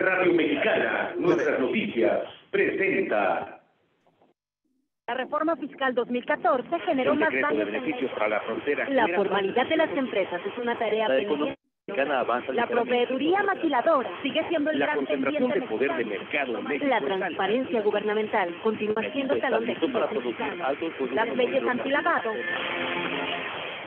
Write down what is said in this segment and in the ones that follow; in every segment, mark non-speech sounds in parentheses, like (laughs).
Radio Mexicana, nuestras noticias, presenta. La reforma fiscal 2014 generó más daños beneficios para la frontera. La formalidad de las empresas es una tarea pendiente. La proveeduría maquiladora sigue siendo el gran concentración de poder de mercado La transparencia gubernamental continúa siendo talón de Las leyes antilavado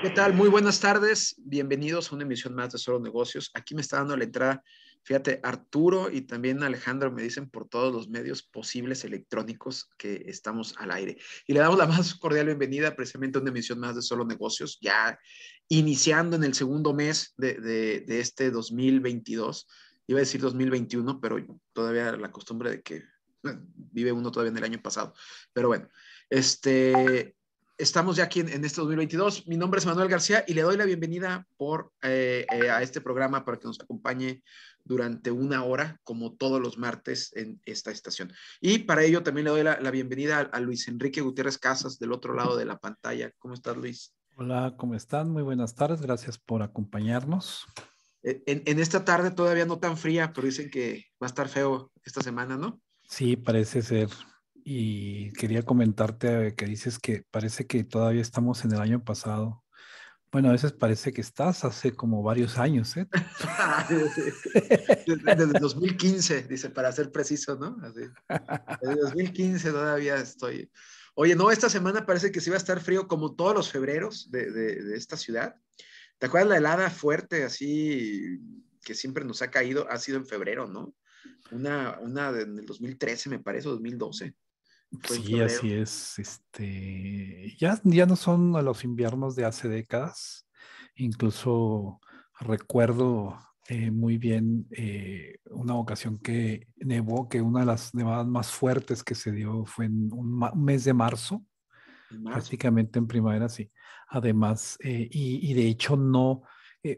¿Qué tal? Muy buenas tardes. Bienvenidos a una emisión más de Solo Negocios. Aquí me está dando la entrada, fíjate, Arturo y también Alejandro me dicen por todos los medios posibles electrónicos que estamos al aire. Y le damos la (laughs) más cordial bienvenida precisamente a una emisión más de Solo Negocios, ya iniciando en el segundo mes de, este 2022. Iba a decir 2021, pero todavía la costumbre de que vive uno todavía en el año pasado. Pero bueno, este, estamos ya aquí en, este 2022. Mi nombre es Manuel García y le doy la bienvenida por, eh, eh, a este programa para que nos acompañe durante una hora, como todos los martes en esta estación. Y para ello también le doy la, bienvenida a, Luis Enrique Gutiérrez Casas del otro lado de la pantalla. ¿Cómo estás, Luis? Hola, ¿cómo están? Muy buenas tardes. Gracias por acompañarnos. E, en, en esta tarde todavía no tan fría, pero dicen que va a estar feo esta semana, ¿no? Sí, parece ser y quería comentarte que dices que parece que todavía estamos en el año pasado. Bueno, a veces parece que estás hace como varios años, ¿eh? (laughs) desde, el 2015, dice, para ser preciso, ¿no? Desde Desde 2015 todavía estoy. Oye, no, esta semana parece que sí va a estar frío como todos los febreros de, esta ciudad. ¿Te acuerdas la helada fuerte así que siempre nos ha caído? Ha sido en febrero, ¿no? Una, una en el 2013, me parece, 2012 sí, así es. Este, ya, ya no son los inviernos de hace décadas. Incluso recuerdo eh, muy bien eh, una ocasión que nevó, que una de las nevadas más fuertes que se dio fue en un, mes de marzo, básicamente en primavera, sí. Además, eh, y, de hecho no,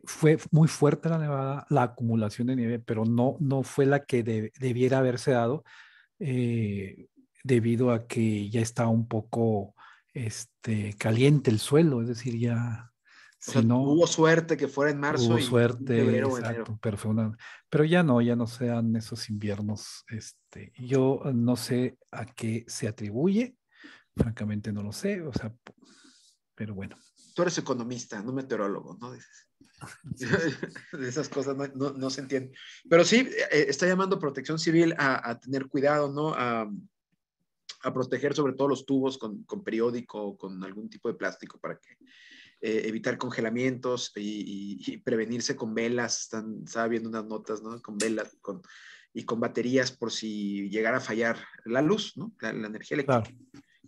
fue muy fuerte la nevada, la acumulación de nieve, pero no, no fue la que debiera haberse dado. Eh, debido a que ya está un poco este, caliente el suelo, es decir, ya... no, hubo suerte que fuera en marzo. Hubo suerte, exacto, pero, ya no, ya no sean esos inviernos. Este, yo no sé a qué se atribuye, francamente no lo sé, o sea, pero bueno. Tú eres economista, no meteorólogo, ¿no? (laughs) de Esas cosas no, no, se entiende, Pero sí, eh, está llamando protección civil a, a tener cuidado, ¿no? A, a proteger sobre todo los tubos con, periódico o con algún tipo de plástico para que eh, evitar congelamientos y, prevenirse con velas. estaba viendo unas notas, ¿no? Con velas y con baterías por si llegara a fallar la luz, ¿no? La, energía eléctrica.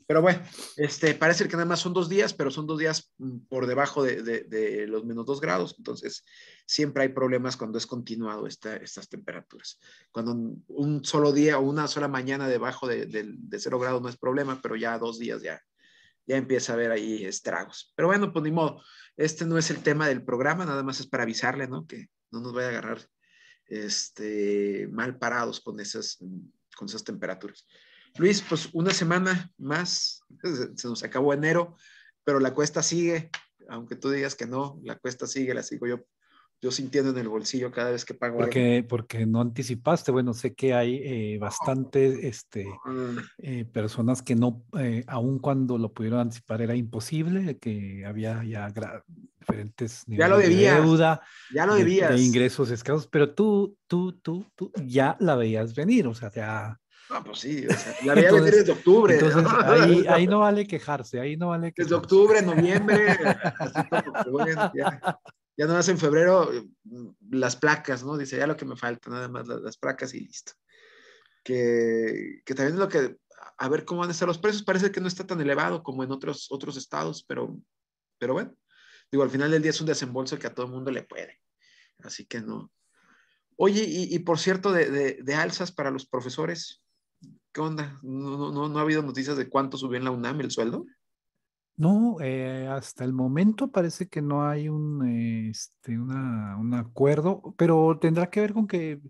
Pero bueno, este, parece que nada más son dos días, pero son dos días mm, por debajo de, los menos dos grados. Entonces, siempre hay problemas cuando es continuado estas temperaturas. Cuando un, solo día o una sola mañana debajo de, cero grado no es problema, pero ya dos días ya, ya empieza a haber ahí estragos. Pero bueno, pues ni modo. Este no es el tema del programa, nada más es para avisarle, ¿no? Que no nos vaya a agarrar este, mal parados con esas, con esas temperaturas. Luis, pues una semana más, (laughs) se nos acabó enero, pero la cuesta sigue, aunque tú digas que no, la cuesta sigue, la sigo yo, yo sintiendo en el bolsillo cada vez que pago. Porque, porque no anticipaste, bueno, sé que hay eh, bastantes este, mm. eh, personas que no, eh, aun cuando lo pudieron anticipar era imposible, que había ya diferentes niveles de deuda, ya lo debías. ingresos escasos, pero tú, tú, tú, tú ya la veías venir, o sea, ya Ah, pues sí, o sea, la realidad es de octubre. Entonces, (laughs) ahí, no vale quejarse, ahí no vale quejarse. Desde octubre, noviembre, (laughs) ya, no más en febrero mm, las placas, ¿no? Dice, ya lo que me falta, nada más las, placas y listo. Que, que, también es lo que, a ver cómo van a estar los precios, parece que no está tan elevado como en otros, otros estados, pero, pero bueno, digo, al final del día es un desembolso que a todo el mundo le puede, así que no. Oye, y, por cierto, de, de alzas para los profesores, ¿Qué onda? ¿No, no, no ha habido noticias de cuánto subió en la UNAM el sueldo? No, eh, hasta el momento parece que no hay un, eh, este, una, un acuerdo, pero tendrá que ver con que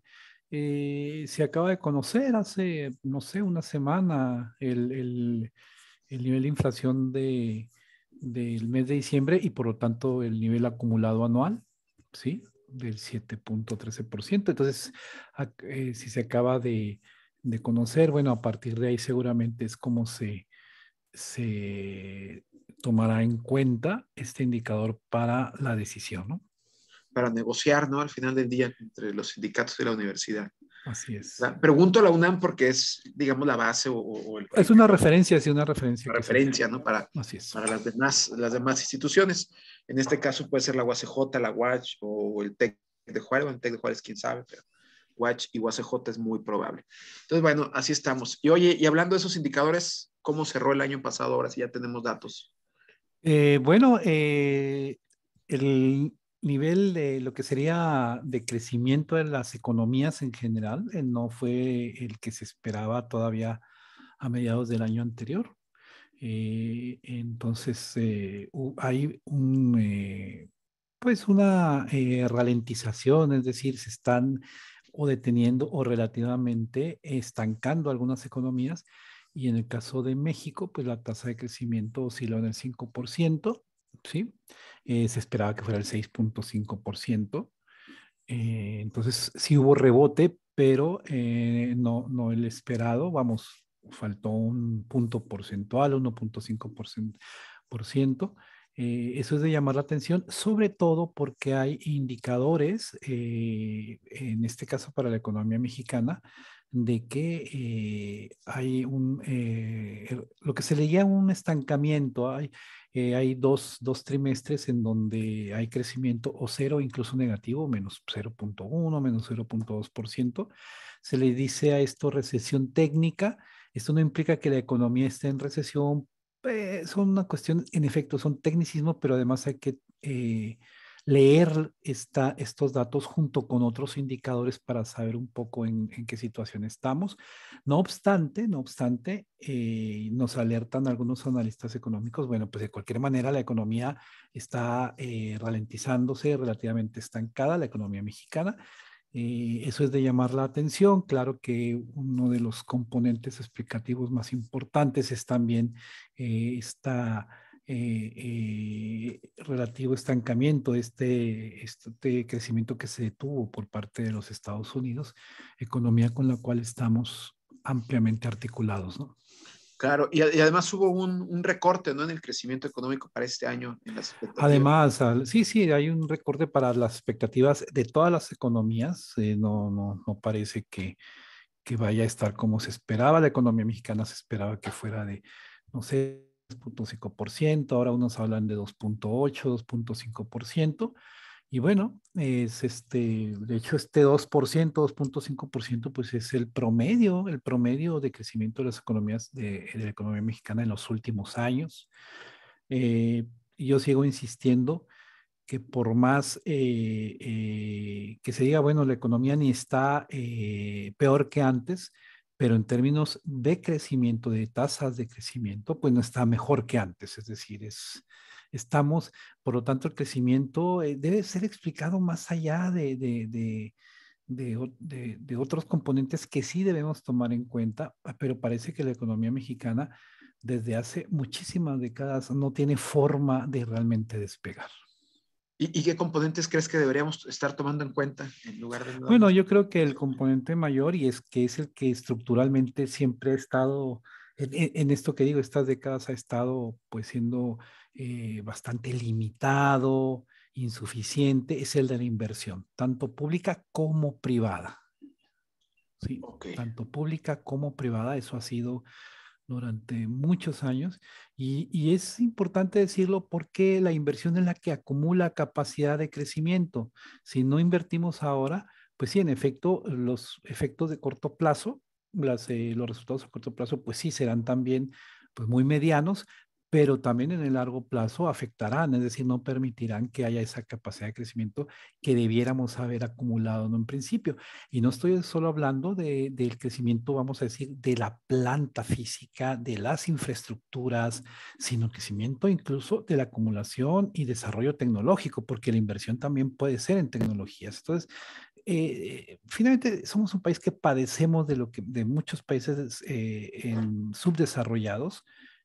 eh, se acaba de conocer hace, no sé, una semana el, el, nivel de inflación de, del mes de diciembre y por lo tanto el nivel acumulado anual, ¿sí? Del 7.13%. Entonces, si se acaba de de conocer, bueno, a partir de ahí seguramente es como se, tomará en cuenta este indicador para la decisión, ¿no? Para negociar, ¿no? Al final del día entre los sindicatos y la universidad. Así es. pregunto a la UNAM porque es, digamos, la base o, el... Es una referencia, sí, una referencia. referencia, ¿no? Para, Así para las, demás, las demás instituciones. En este caso puede ser la UACJ, la UACH o el TEC de Juárez, el TEC de Juárez, quién sabe, pero Watch y UACJ es muy probable. Entonces, bueno, así estamos. Y oye, y hablando de esos indicadores, ¿cómo cerró el año pasado? Ahora sí ya tenemos datos. Eh, bueno, eh, el nivel de lo que sería de crecimiento de las economías en general eh, no fue el que se esperaba todavía a mediados del año anterior. entonces, hay un pues una ralentización, es decir, se están o deteniendo o relativamente estancando algunas economías. Y en el caso de México, pues la tasa de crecimiento osciló en el 5%, ¿sí? Eh, se esperaba que fuera el 6.5%. Eh, entonces, sí hubo rebote, pero eh, no, no el esperado. Vamos, faltó un punto porcentual, 1.5%. Eh, eso es de llamar la atención, sobre todo porque hay indicadores, eh, en este caso para la economía mexicana, de que eh, hay un, lo que se leía un estancamiento, hay, hay dos, dos, trimestres en donde hay crecimiento o cero, incluso negativo, menos 0.1, menos 0.2%. Se le dice a esto recesión técnica. Esto no implica que la economía esté en recesión son una cuestión, en efecto, son tecnicismos, pero además hay que eh, leer esta, estos datos junto con otros indicadores para saber un poco en, qué situación estamos. No obstante, no obstante, eh, nos alertan algunos analistas económicos, bueno, pues de cualquier manera la economía está eh, ralentizándose, relativamente estancada, la economía mexicana, eso es de llamar la atención. Claro que uno de los componentes explicativos más importantes es también eh, esta... Eh, eh, relativo estancamiento, este, este crecimiento que se detuvo por parte de los Estados Unidos, economía con la cual estamos ampliamente articulados. ¿no? Claro, y, además hubo un, recorte ¿no? en el crecimiento económico para este año. además, sí, sí, hay un recorte para las expectativas de todas las economías. Eh, no, no, no parece que, que vaya a estar como se esperaba. La economía mexicana se esperaba que fuera de, no sé, 2.5%, ahora unos hablan de 2.8, 2.5%. Y bueno, es este, de hecho este 2%, 2.5%, pues es el promedio, el promedio de crecimiento de las economías de, la economía mexicana en los últimos años. Eh, yo sigo insistiendo que por más eh, eh, que se diga, bueno, la economía ni está peor que antes, pero en términos de crecimiento, de tasas de crecimiento, pues no está mejor que antes. Es decir, es, estamos. Por lo tanto, el crecimiento eh, debe ser explicado más allá de, de, de de, de, otros componentes que sí debemos tomar en cuenta, ah, pero parece que la economía mexicana desde hace muchísimas décadas no tiene forma de realmente despegar. ¿Y, qué componentes crees que deberíamos estar tomando en cuenta en lugar de... Bueno, yo creo que el componente mayor y es que es el que estructuralmente siempre ha estado, en, en esto que digo, estas décadas ha estado pues siendo eh, bastante limitado, insuficiente, es el de la inversión, tanto pública como privada. Sí, tanto pública como privada, eso ha sido durante muchos años y, es importante decirlo porque la inversión es la que acumula capacidad de crecimiento. Si no invertimos ahora, pues sí, en efecto, los efectos de corto plazo, las, eh, los resultados a corto plazo, pues sí, serán también pues muy medianos, pero también en el largo plazo afectarán, es decir, no permitirán que haya esa capacidad de crecimiento que debiéramos haber acumulado en en principio. Y no estoy solo hablando del crecimiento, vamos a decir, de la planta física, de las infraestructuras, sino crecimiento incluso de la acumulación y desarrollo tecnológico, porque la inversión también puede ser en tecnologías. Entonces, eh, finalmente somos un país que padecemos de lo que de muchos países eh, subdesarrollados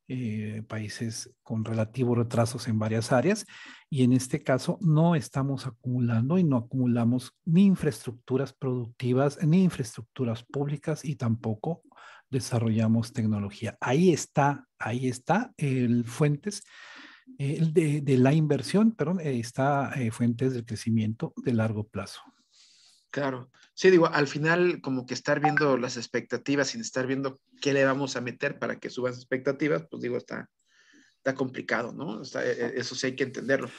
eh, países con relativos retrasos en varias áreas y en este caso no estamos acumulando y no acumulamos ni infraestructuras productivas ni infraestructuras públicas y tampoco desarrollamos tecnología. Ahí está, ahí está el fuentes eh, de, la inversión, perdón, eh, está fuentes de crecimiento de largo plazo. Claro. Sí, digo, al final como que estar viendo las expectativas sin estar viendo qué le vamos a meter para que las expectativas, pues digo, está, complicado, ¿no? E, e, eso sí hay que entenderlo.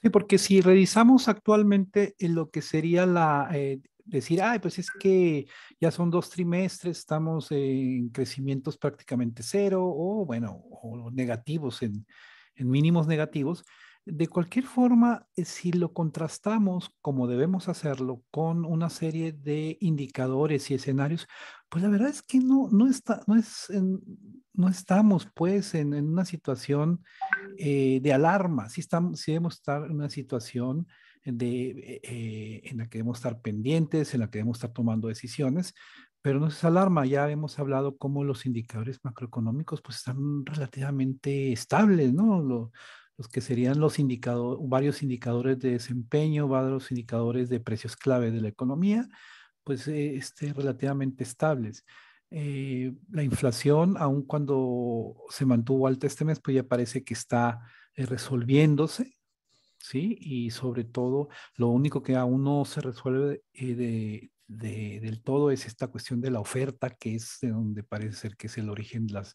Sí, porque si revisamos actualmente en lo que sería la... Eh, decir, ay, pues es que ya son dos trimestres, estamos en crecimientos prácticamente cero o bueno, o negativos, en, en mínimos negativos, de cualquier forma, eh, si lo contrastamos como debemos hacerlo con una serie de indicadores y escenarios, pues la verdad es que no, no, está, no, es, no estamos pues en, en una situación eh, de alarma, si estamos, si debemos estar en una situación de, eh, en la que debemos estar pendientes, en la que debemos estar tomando decisiones, pero no es alarma, ya hemos hablado cómo los indicadores macroeconómicos pues están relativamente estables, ¿no? Lo, los que serían los indicadores, varios indicadores de desempeño, varios indicadores de precios clave de la economía, pues eh, este, relativamente estables. Eh, la inflación, aun cuando se mantuvo alta este mes, pues ya parece que está eh, resolviéndose, ¿sí? Y sobre todo, lo único que aún no se resuelve de, del todo es esta cuestión de la oferta, que es de donde parece ser que es el origen de las,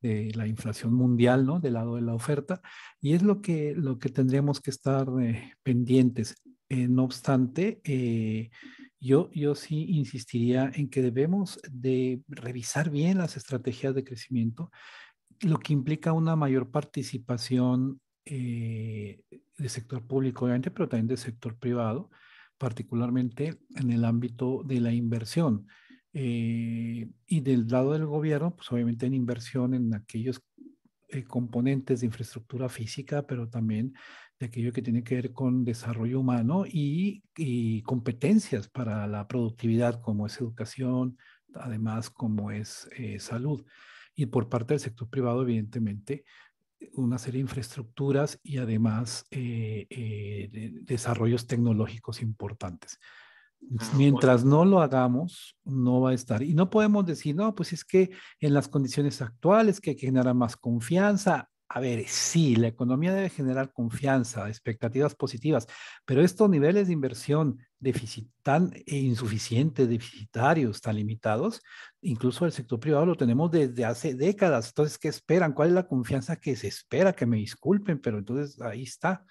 de la inflación mundial, ¿no? Del lado de la oferta. Y es lo que, lo que tendríamos que estar eh, pendientes. Eh, no obstante, eh, yo, yo sí insistiría en que debemos de revisar bien las estrategias de crecimiento, lo que implica una mayor participación del sector público, obviamente, pero también del sector privado, particularmente en el ámbito de la inversión. Eh, y del lado del gobierno, pues obviamente en inversión en aquellos eh, componentes de infraestructura física, pero también de aquello que tiene que ver con desarrollo humano y, competencias para la productividad, como es educación, además como es eh, salud. Y por parte del sector privado, evidentemente, una serie de infraestructuras y además desarrollos tecnológicos importantes. Ah, mientras no lo hagamos, no va a estar. Y no podemos decir, no, pues es que en las condiciones actuales que hay más confianza. A ver, sí, la economía debe generar confianza, expectativas positivas, pero estos niveles de inversión tan insuficientes, deficitarios, tan limitados, incluso el sector privado lo tenemos desde hace décadas. Entonces, ¿qué esperan? ¿Cuál es la confianza que se espera? Que me disculpen, pero entonces ahí está.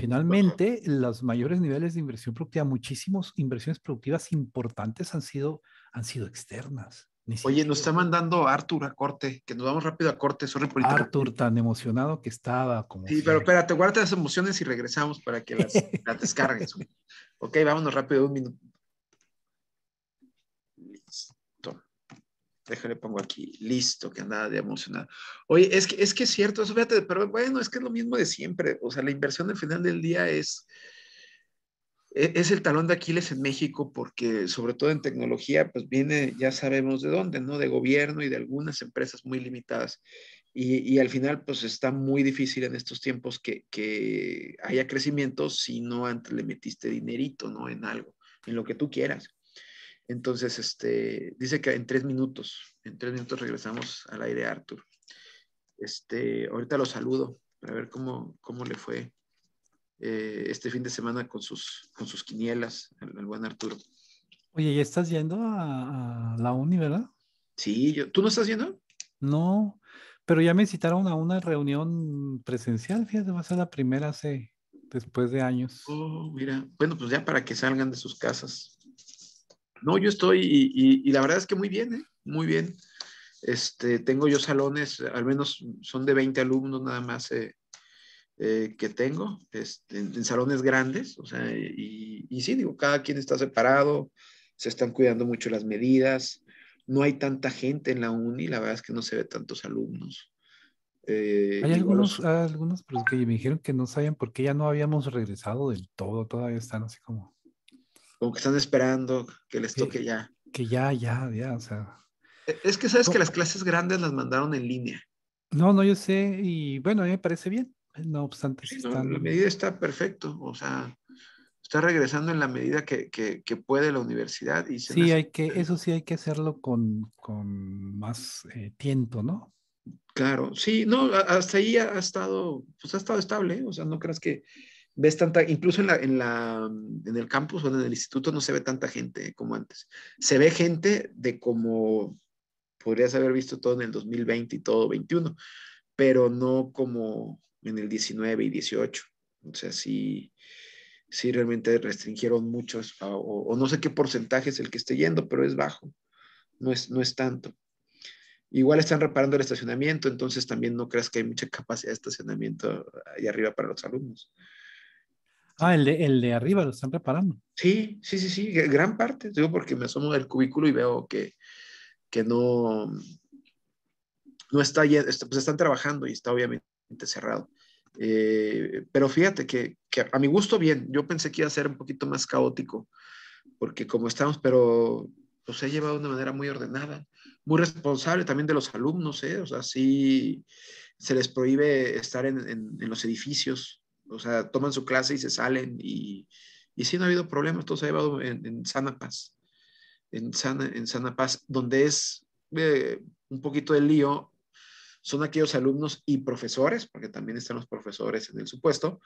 Finalmente, los mayores niveles de inversión productiva, muchísimas inversiones productivas importantes han sido, han sido externas. Oye, nos está mandando Artur a corte, que nos vamos rápido a corte. Artur, tan emocionado que estaba. Como sí, pero espérate, guarda las emociones y regresamos para que las, las descargues. ok, vámonos rápido, un minuto. déjale pongo aquí, listo, que nada de emocionar. Oye, es que, es que cierto, pero bueno, es que es lo mismo de siempre, o sea, la inversión al final del día es, e, es el talón de Aquiles en México porque sobre todo en tecnología pues viene ya sabemos de dónde, ¿no? De gobierno y de algunas empresas muy limitadas. Y, y al final pues está muy difícil en estos tiempos que, que haya crecimiento si no antes le metiste dinerito, ¿no? En algo, en lo que tú quieras. Entonces, este, dice que en tres minutos, en tres minutos regresamos al aire, Arthur. Este, ahorita lo saludo para ver cómo, cómo le fue eh, este fin de semana con sus, con sus quinielas el buen Arturo. Oye, ¿y estás yendo a, la uni, verdad? Sí, yo, ¿tú no estás yendo? No, pero ya me citaron a una reunión presencial, fíjate, va a ser la primera hace, después de años. Oh, mira, bueno, pues ya para que salgan de sus casas. No, yo estoy y, la verdad es que muy bien, ¿eh? muy bien. Este, tengo yo salones, al menos son de 20 alumnos nada más eh, eh, que tengo, este, en, salones grandes, o sea, y, sí, digo, cada quien está separado, se están cuidando mucho las medidas, no hay tanta gente en la uni, la verdad es que no se ve tantos alumnos. hay algunos, algunos pues, pero que me dijeron que no sabían porque ya no habíamos regresado del todo, todavía están así como como que están esperando que les toque ya. Que ya, ya, ya, o sea. E, es que sabes que las clases grandes las mandaron en línea. No, no, yo sé, y bueno, a mí me parece bien, no obstante. Sí, La medida está perfecto, o sea, está regresando en la medida que, puede la universidad. sí, hay que, eso sí hay que hacerlo con, con más eh, tiempo, ¿no? Claro, sí, no, hasta ahí ha, estado, pues ha estado estable, o sea, no creas que ves tanta, incluso en, la, en, la, mm, en el campus o en el instituto no se ve tanta gente eh, como antes. Se ve gente de como podrías haber visto todo en el 2020 y todo 21, pero no como en el 19 y 18. O sea, sí, sí realmente restringieron muchos, o, no sé qué porcentaje es el que esté yendo, pero es bajo, no es, no es tanto. Igual están reparando el estacionamiento, entonces también no creas que hay mucha (laughs) capacidad de estacionamiento ahí arriba para los alumnos. Ah, el de, el de arriba lo están preparando. Sí, sí, sí, sí, gran parte, digo, porque me asomo del cubículo y veo que, no, no está, pues están trabajando y está obviamente cerrado. Eh, pero fíjate que, a mi gusto bien, yo pensé que iba a ser un poquito más caótico, porque como estamos, pero pues se ha llevado de una manera muy ordenada, muy responsable también de los alumnos, ¿eh? o sea, sí se les prohíbe estar en los edificios, o sea, toman su clase y se salen y, y sí no ha habido problemas, todo se ha llevado en, Sanapaz, paz, en sana, paz, donde es eh, un poquito de lío son aquellos alumnos y profesores, porque también están los profesores en el supuesto,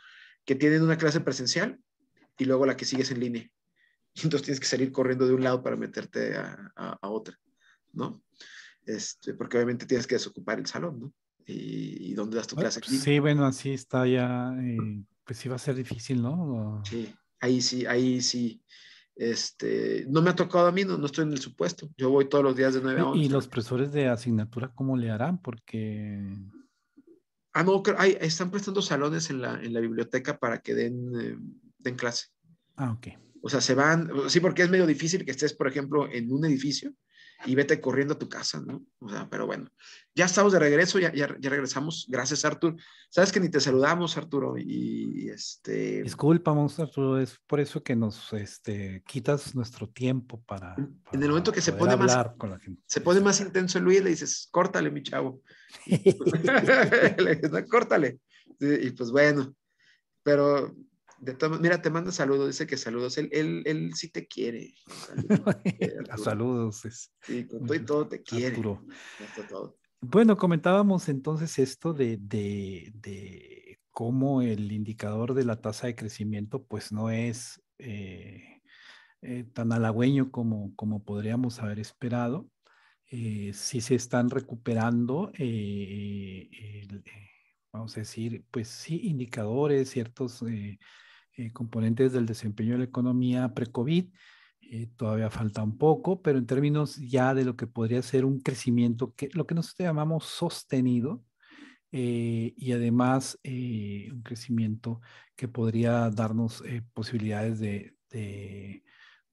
que tienen una clase presencial y luego la que sigues en línea. (laughs) Entonces tienes que salir corriendo de un lado para meterte a, otra, ¿no? Este, porque obviamente tienes que desocupar el salón, ¿no? y, dónde das tu clase pues, Sí, bueno, así está ya, eh, pues sí va a ser difícil, ¿no? Sí, ahí sí, ahí sí. Este, no me ha tocado a mí, no, estoy en el supuesto. Yo voy todos los días de 9 a 11. ¿Y los profesores de asignatura cómo le harán? Porque... Ah, no, están prestando salones en la, en la biblioteca para que den, eh, den clase. Ah, ok. O sea, se van, sí, porque es medio difícil que estés, por ejemplo, en un edificio y vete corriendo a tu casa, ¿no? O sea, pero bueno, ya estamos de regreso, ya, ya, regresamos. Gracias, Artur. Sabes que ni te saludamos, Arturo, y, este... Disculpamos, Arturo, es por eso que nos este, quitas nuestro tiempo para... en el momento que se pone más... Se pone más intenso Luis, le dices, córtale, mi chavo. (laughs) (laughs) córtale. Y pues bueno, pero mira, te manda saludos, dice que saludos. Él, él, sí te quiere. (laughs) Saludos. saludos Sí, todo y todo te quiere. Bueno, comentábamos entonces esto de, de, cómo el indicador de la tasa de crecimiento pues no es eh, eh, tan halagüeño como, como podríamos haber esperado. Eh, sí si se están recuperando, vamos a decir, pues sí, indicadores, ciertos eh, componentes del desempeño de la economía pre-COVID. Eh, todavía falta un poco, pero en términos ya de lo que podría ser un crecimiento, que, lo que nosotros llamamos sostenido, eh, y además un crecimiento que podría darnos posibilidades de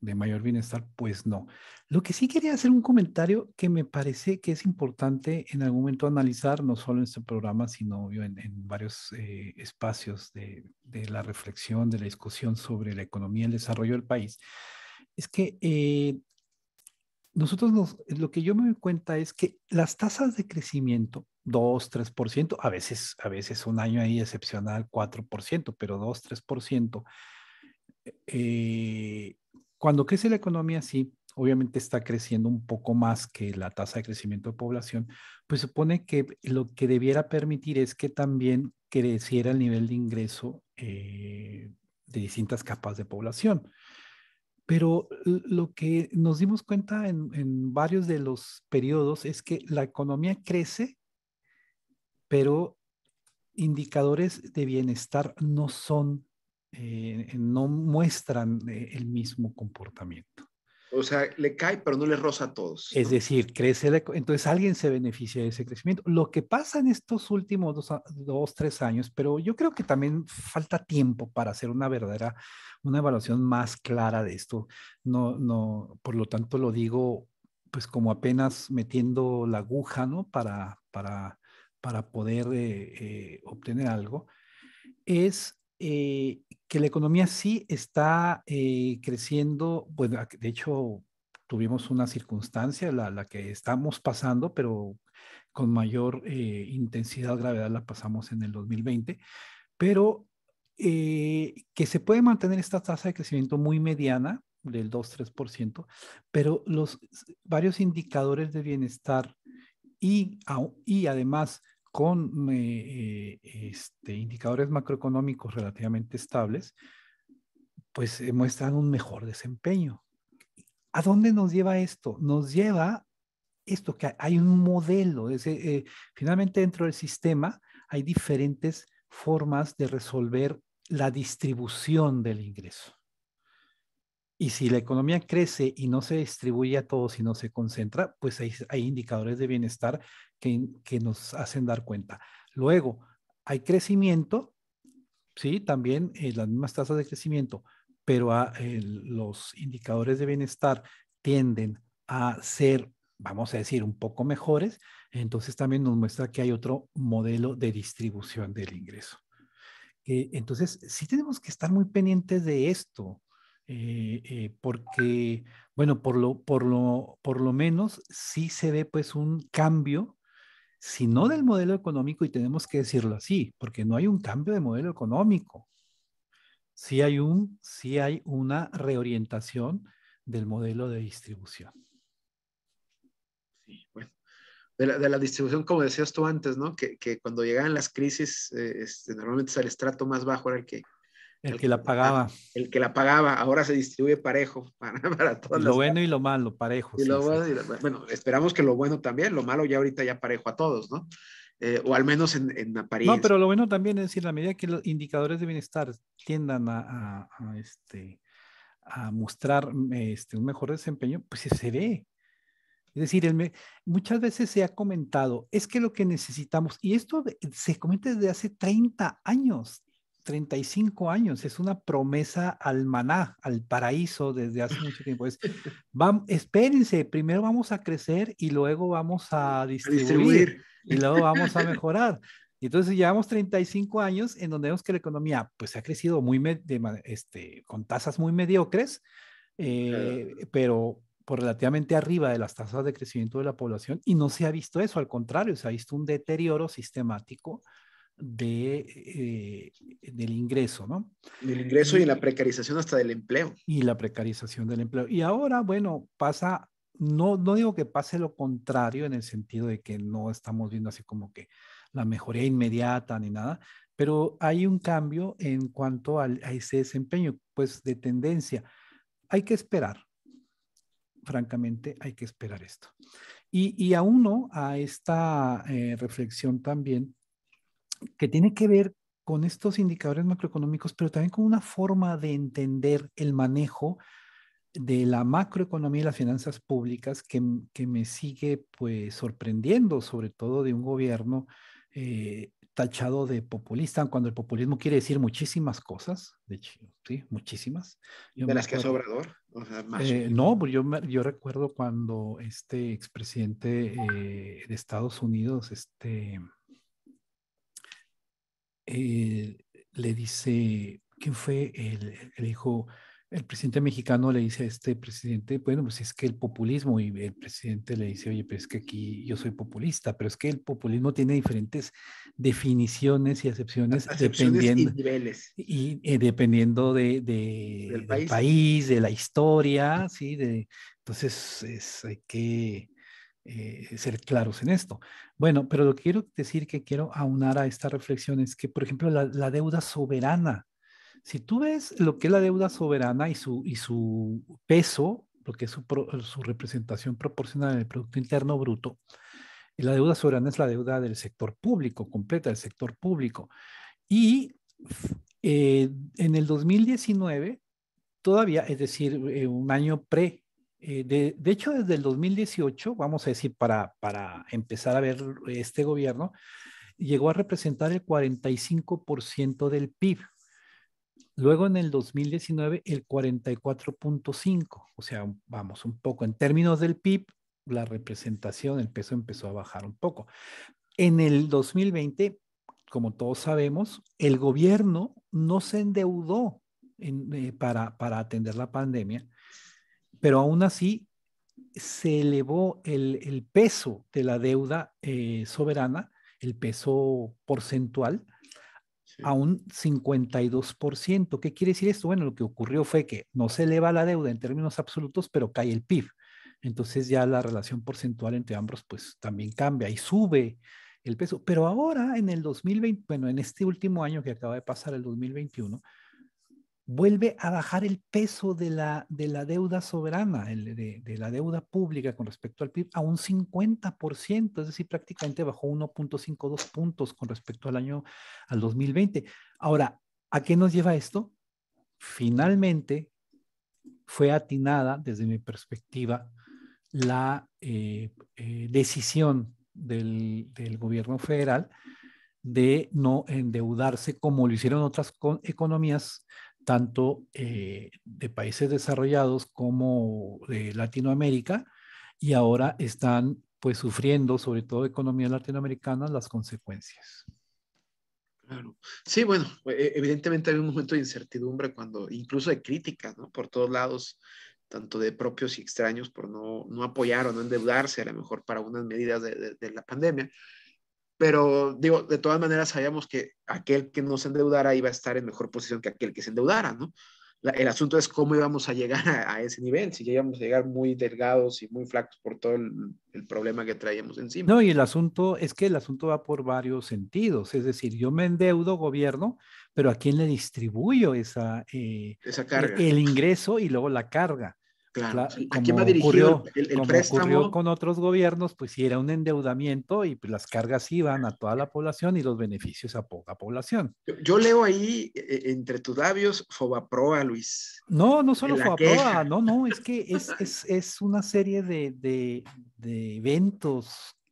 de mayor bienestar, pues no. Lo que sí quería hacer un comentario que me parece que es importante en algún momento analizar, no solo en este programa, sino en, en varios eh, espacios de, la reflexión, de la discusión sobre la economía y el desarrollo del país, es que eh, nosotros lo que yo me doy cuenta es que las tasas de crecimiento, 2, 3%, a veces, a veces un año ahí excepcional, 4%, pero 2, 3%, eh, cuando crece la economía, sí, obviamente está creciendo un poco más que la tasa de crecimiento de población, pues supone que lo que debiera permitir es que también creciera el nivel de ingreso eh, de distintas capas de población. Pero lo que nos dimos cuenta en, varios de los periodos es que la economía crece, pero indicadores de bienestar no son eh, eh, no muestran eh, el mismo comportamiento. O sea, le cae, pero no le roza a todos. Es decir, crece, entonces alguien se beneficia de ese crecimiento. Lo que pasa en estos últimos dos, tres años, pero yo creo que también falta tiempo para hacer una verdadera, una evaluación más clara de esto. No, no, por lo tanto lo digo, pues como apenas metiendo la aguja, ¿no? Para, para, para poder obtener algo. Es eh, que la economía sí está eh, creciendo, bueno, de hecho tuvimos una circunstancia, la, que estamos pasando, pero con mayor eh, intensidad, gravedad la pasamos en el 2020, pero que se puede mantener esta tasa de crecimiento muy mediana, del 2-3%, pero los varios indicadores de bienestar y, y además con eh, eh, este, indicadores macroeconómicos relativamente estables, pues eh, muestran un mejor desempeño. ¿A dónde nos lleva esto? Nos lleva esto, que hay un modelo. finalmente dentro del sistema hay diferentes formas de resolver la distribución del ingreso. Y si la economía crece y no se distribuye a todos y no se concentra, pues hay, indicadores de bienestar que, nos hacen dar cuenta. Luego, hay crecimiento, sí, también eh, las mismas tasas de crecimiento, pero ah, los indicadores de bienestar tienden a ser, vamos a decir, un poco mejores, entonces también nos muestra que hay otro modelo de distribución del ingreso. entonces, sí tenemos que estar muy pendientes de esto eh, eh, porque, bueno, por lo, por, lo, por lo menos sí se ve pues un cambio, si no del modelo económico, y tenemos que decirlo así, porque no hay un cambio de modelo económico, sí hay, un, sí hay una reorientación del modelo de distribución. Sí, bueno. De la, distribución, como decías tú antes, ¿no? Que, que cuando llegaban las crisis, eh, este, normalmente es el estrato más bajo era el que, el, que la pagaba. El que la pagaba, ahora se distribuye parejo (laughs) para, para Lo bueno y lo malo, parejo. bueno, esperamos que lo bueno también, lo malo ya ahorita ya parejo a todos, ¿no? Eh, o al menos en, en, apariencia. No, pero lo bueno también es decir, la medida que los indicadores de bienestar tiendan a, este, a mostrar este, un mejor desempeño, pues se ve. Es decir, muchas veces se ha comentado, es que lo que necesitamos, y esto se comenta desde hace 30 años, 35 años, es una promesa al maná, al paraíso desde hace mucho tiempo. Es, (laughs) vamos, espérense, primero vamos a crecer y luego vamos a distribuir, y luego vamos a (laughs) mejorar. Y entonces llevamos 35 años en donde vemos que la economía pues ha crecido muy este, con tasas muy mediocres, eh, pero por relativamente arriba de las tasas de crecimiento de la población y no se ha visto eso, al contrario, se ha visto un deterioro sistemático de, eh, del ingreso, ¿no? Del ingreso y, la precarización hasta del empleo. Y la precarización del empleo. Y ahora, bueno, pasa, no, no digo que pase lo contrario en el sentido de que no estamos viendo así como que la mejoría inmediata ni nada, pero hay un cambio en cuanto a ese desempeño, pues de tendencia. Hay que esperar, francamente, hay que esperar esto. Y, y a uno, a esta eh, reflexión también, que tiene que ver con estos indicadores macroeconómicos, pero también con una forma de entender el manejo de la macroeconomía y las finanzas públicas que, que me sigue pues sorprendiendo, sobre todo de un gobierno eh, tachado de populista, cuando el populismo quiere decir muchísimas cosas, de hecho, sí, muchísimas. ¿De las que es Obrador? O sea, eh, no, pues, yo, recuerdo cuando este expresidente eh, de Estados Unidos, este... Eh, le dice, ¿quién fue? El, hijo, el presidente mexicano le dice a este presidente, bueno, pues es que el populismo, y el presidente le dice, oye, pero es que aquí yo soy populista, pero es que el populismo tiene diferentes definiciones y acepciones, dependiendo, y, niveles. y dependiendo de, del, país. de la historia, ¿sí? De, entonces es, hay que... Eh, ser claros en esto. Bueno, pero lo que quiero decir que quiero aunar a esta reflexión es que, por ejemplo, la, deuda soberana, si tú ves lo que es la deuda soberana y su, y su peso, lo que es su, representación proporcional en el Producto Interno Bruto, eh, la deuda soberana es la deuda del sector público, completa del sector público. Y eh, en el 2019, todavía, es decir, eh, un año pre eh, de, hecho, desde el 2018, vamos a decir, para, para empezar a ver este gobierno, llegó a representar el 45% del PIB. Luego en el 2019 el 44.5, o sea, vamos un poco en términos del PIB, la representación, el peso empezó a bajar un poco. En el 2020, como todos sabemos, el gobierno no se endeudó eh, para, para atender la pandemia pero aún así se elevó el, el peso de la deuda eh, soberana, el peso porcentual, a un 52%. ¿Qué quiere decir esto? Bueno, lo que ocurrió fue que no se eleva la deuda en términos absolutos, pero cae el PIB. Entonces ya la relación porcentual entre ambos pues también cambia y sube el peso. Pero ahora en el 2020, bueno, en este último año que acaba de pasar, el 2021, vuelve a bajar el peso de la, de la deuda soberana, el, de, la deuda pública con respecto al PIB, a un 50%, es decir, prácticamente bajó 1.52 puntos con respecto al año, al 2020. Ahora, ¿a qué nos lleva esto? Finalmente, fue atinada, desde mi perspectiva, la eh, eh, decisión del, del gobierno federal de no endeudarse como lo hicieron otras economías tanto eh, de países desarrollados como de Latinoamérica y ahora están pues sufriendo, sobre todo economías latinoamericanas, las consecuencias. Claro. Sí, bueno, e-, evidentemente hay un momento de incertidumbre cuando, incluso de crítica, Por todos lados, tanto de propios y extraños por no, apoyar o no endeudarse a lo mejor para unas medidas de la pandemia. Pero digo, de todas maneras sabíamos que aquel que no se endeudara iba a estar en mejor posición que aquel que se endeudara, ¿no? el asunto es cómo íbamos a llegar a, ese nivel, si íbamos a llegar muy delgados y muy flacos por todo el, problema que traíamos encima. No, y el asunto es que el asunto va por varios sentidos, es decir, yo me endeudo gobierno, pero ¿a quién le distribuyo esa, eh, e, carga? el ingreso y luego la carga. Claro. va dirigido el, como Ocurrió con otros gobiernos, pues si era un endeudamiento y pues, las cargas iban a toda la población y los beneficios a poca población. Yo, leo ahí eh, entre tus labios Fobaproa, Luis. No, no solo Fobaproa, no, no, es que es, una serie de, eventos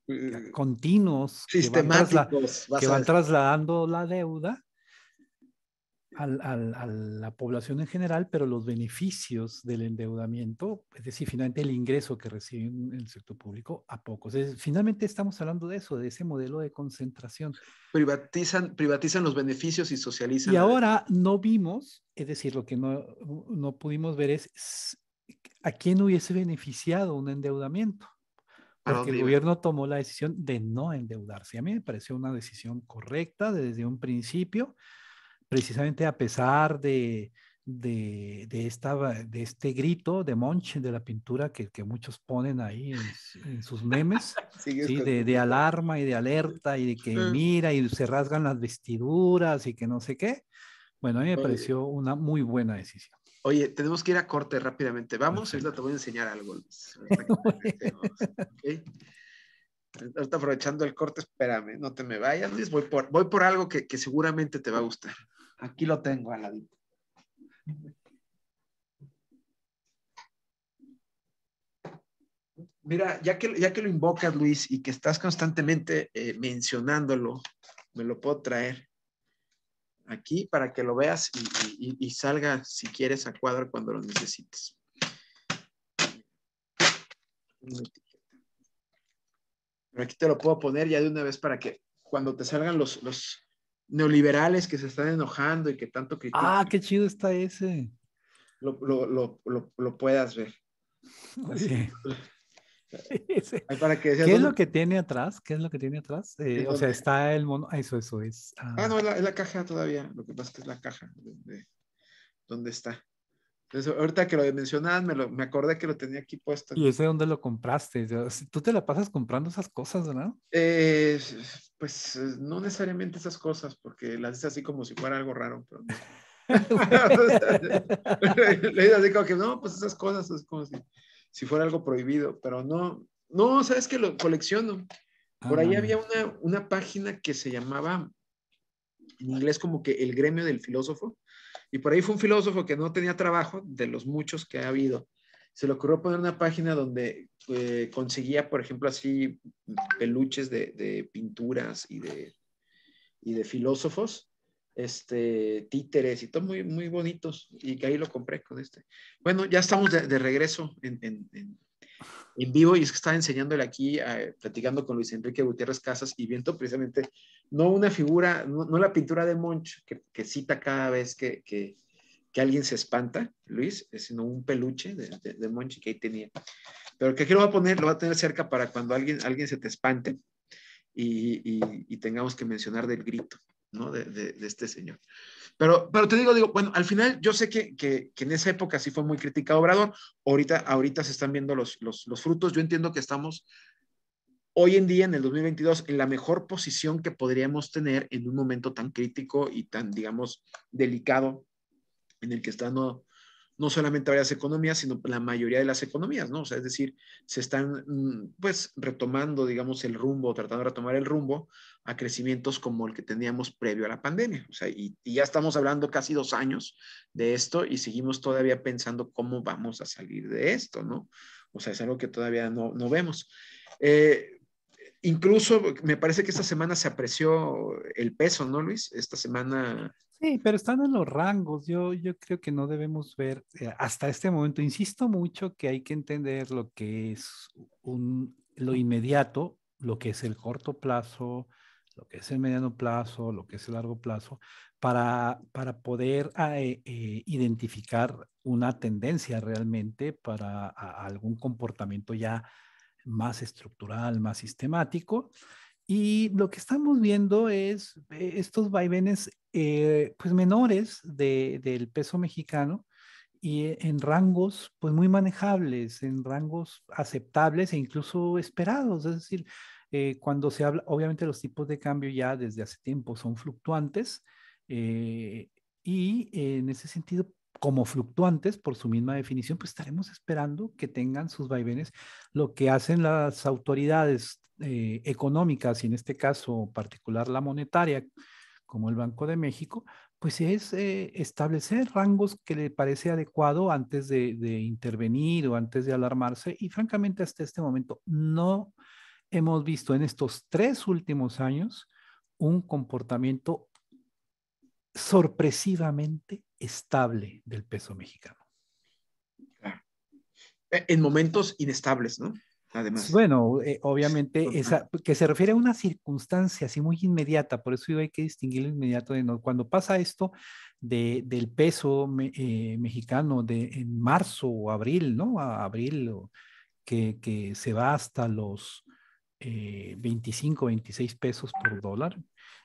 mm. continuos sistemáticos que van trasladando la deuda a la población en general, pero los beneficios del endeudamiento, es decir, finalmente el ingreso que reciben el sector público, a pocos. finalmente estamos hablando de eso, de ese modelo de concentración. Privatizan, privatizan los beneficios y socializan. Y ahora no vimos, es decir, lo que no, no pudimos ver es a quién hubiese beneficiado un endeudamiento. Porque el gobierno tomó la decisión de no endeudarse. A mí me pareció una decisión correcta desde un principio precisamente a pesar de, de, esta, este grito de Monch, de la pintura que, que muchos ponen ahí en, sus memes, (laughs) sí, De, alarma y de alerta y de que mira y se rasgan las vestiduras y que no sé qué. Bueno, a mí me pareció una muy buena decisión. Oye, tenemos que ir a corte rápidamente. Vamos, ahorita te voy a enseñar algo. (laughs) Ahorita aprovechando el corte, espérame, no te me vayas, Luis. Voy por, voy por algo que seguramente te va a gustar. Aquí lo tengo al Mira, ya que, ya que lo invocas, Luis, y que estás constantemente eh, mencionándolo, me lo puedo traer aquí para que lo veas y, salga, si quieres, a cuadro cuando lo necesites. Pero aquí te lo puedo poner ya de una vez para que cuando te salgan los, los, neoliberales que se están enojando y que tanto que. Ah, qué chido está ese. Lo, lo, lo, lo, puedas ver. Para que ¿Qué es lo que tiene atrás? ¿Qué es lo que tiene atrás? Eh, o sea, está el mono. Ah, eso, eso es. Ah, ah no, es la, caja todavía. Lo que pasa es que es la caja donde está. Entonces, pues, ahorita que lo mencionaban, me, me acordé que lo tenía aquí puesto. ¿Y ese dónde lo compraste? Tú te la pasas comprando esas cosas, ¿verdad? Eh, pues eh, no necesariamente esas cosas, porque las dices así como si fuera algo raro, pero (laughs) (laughs) Le así como que no, pues esas cosas es como si, fuera algo prohibido, pero no, no, sabes que lo colecciono. Por ahí había ah. una, una página que se llamaba en inglés como que el gremio del filósofo y por ahí fue un filósofo que no tenía trabajo, de los muchos que ha habido. Se le ocurrió poner una página donde eh, conseguía, por ejemplo, así peluches de, pinturas y de, y de filósofos, este, títeres y todo muy, muy bonitos. Y que ahí lo compré con este. Bueno, ya estamos de, regreso en en vivo y es que estaba enseñándole aquí, eh, platicando con Luis Enrique Gutiérrez Casas y viento precisamente, no una figura, no, la pintura de Monch que, cita cada vez que, alguien se espanta, Luis, sino un peluche de, de, Monch que ahí tenía. Pero que quiero lo va a poner, lo va a tener cerca para cuando alguien, alguien se te espante y tengamos que mencionar del grito. ¿no? De, este señor. Pero, pero te digo, digo, bueno, al final yo sé que, que, en esa época sí fue muy criticado Obrador, ahorita, ahorita se están viendo los, los, los, frutos, yo entiendo que estamos hoy en día, en el 2022, en la mejor posición que podríamos tener en un momento tan crítico y tan, digamos, delicado en el que estamos no solamente varias economías, sino la mayoría de las economías, ¿no? O sea, es decir, se están mm, pues retomando, digamos, el rumbo, tratando de retomar el rumbo a crecimientos como el que teníamos previo a la pandemia. O sea, y, ya estamos hablando casi dos años de esto y seguimos todavía pensando cómo vamos a salir de esto, ¿no? O sea, es algo que todavía no, vemos. Eh, incluso me parece que esta semana se apreció el peso, ¿no, Luis? Esta semana Sí, pero están en los rangos. Yo, yo creo que no debemos ver eh, hasta este momento. Insisto mucho que hay que entender lo que es un, lo inmediato, lo que es el corto plazo, lo que es el mediano plazo, lo que es el largo plazo, para, para poder ah, eh, eh, identificar una tendencia realmente para algún comportamiento ya más estructural, más sistemático. Y lo que estamos viendo es estos vaivenes eh, pues menores del peso mexicano y e, en rangos pues muy manejables, en rangos aceptables e incluso esperados. Es decir, eh, cuando se habla, obviamente los tipos de cambio ya desde hace tiempo son fluctuantes eh, y en ese sentido, como fluctuantes por su misma definición, pues estaremos esperando que tengan sus vaivenes, lo que hacen las autoridades económicas y en este caso particular la monetaria como el Banco de México, pues es eh, establecer rangos que le parece adecuado antes de, intervenir o antes de alarmarse. Y francamente, hasta este momento no hemos visto en estos tres últimos años un comportamiento sorpresivamente estable del peso mexicano. E, en momentos inestables, ¿no? Bueno, eh, obviamente, pues, que se refiere a una circunstancia así muy inmediata, por eso hay que distinguir lo inmediato de Cuando pasa esto de, del peso eh, mexicano de, en marzo o abril, ¿no? A, abril, que, se va hasta los eh, 25, 26 pesos por dólar,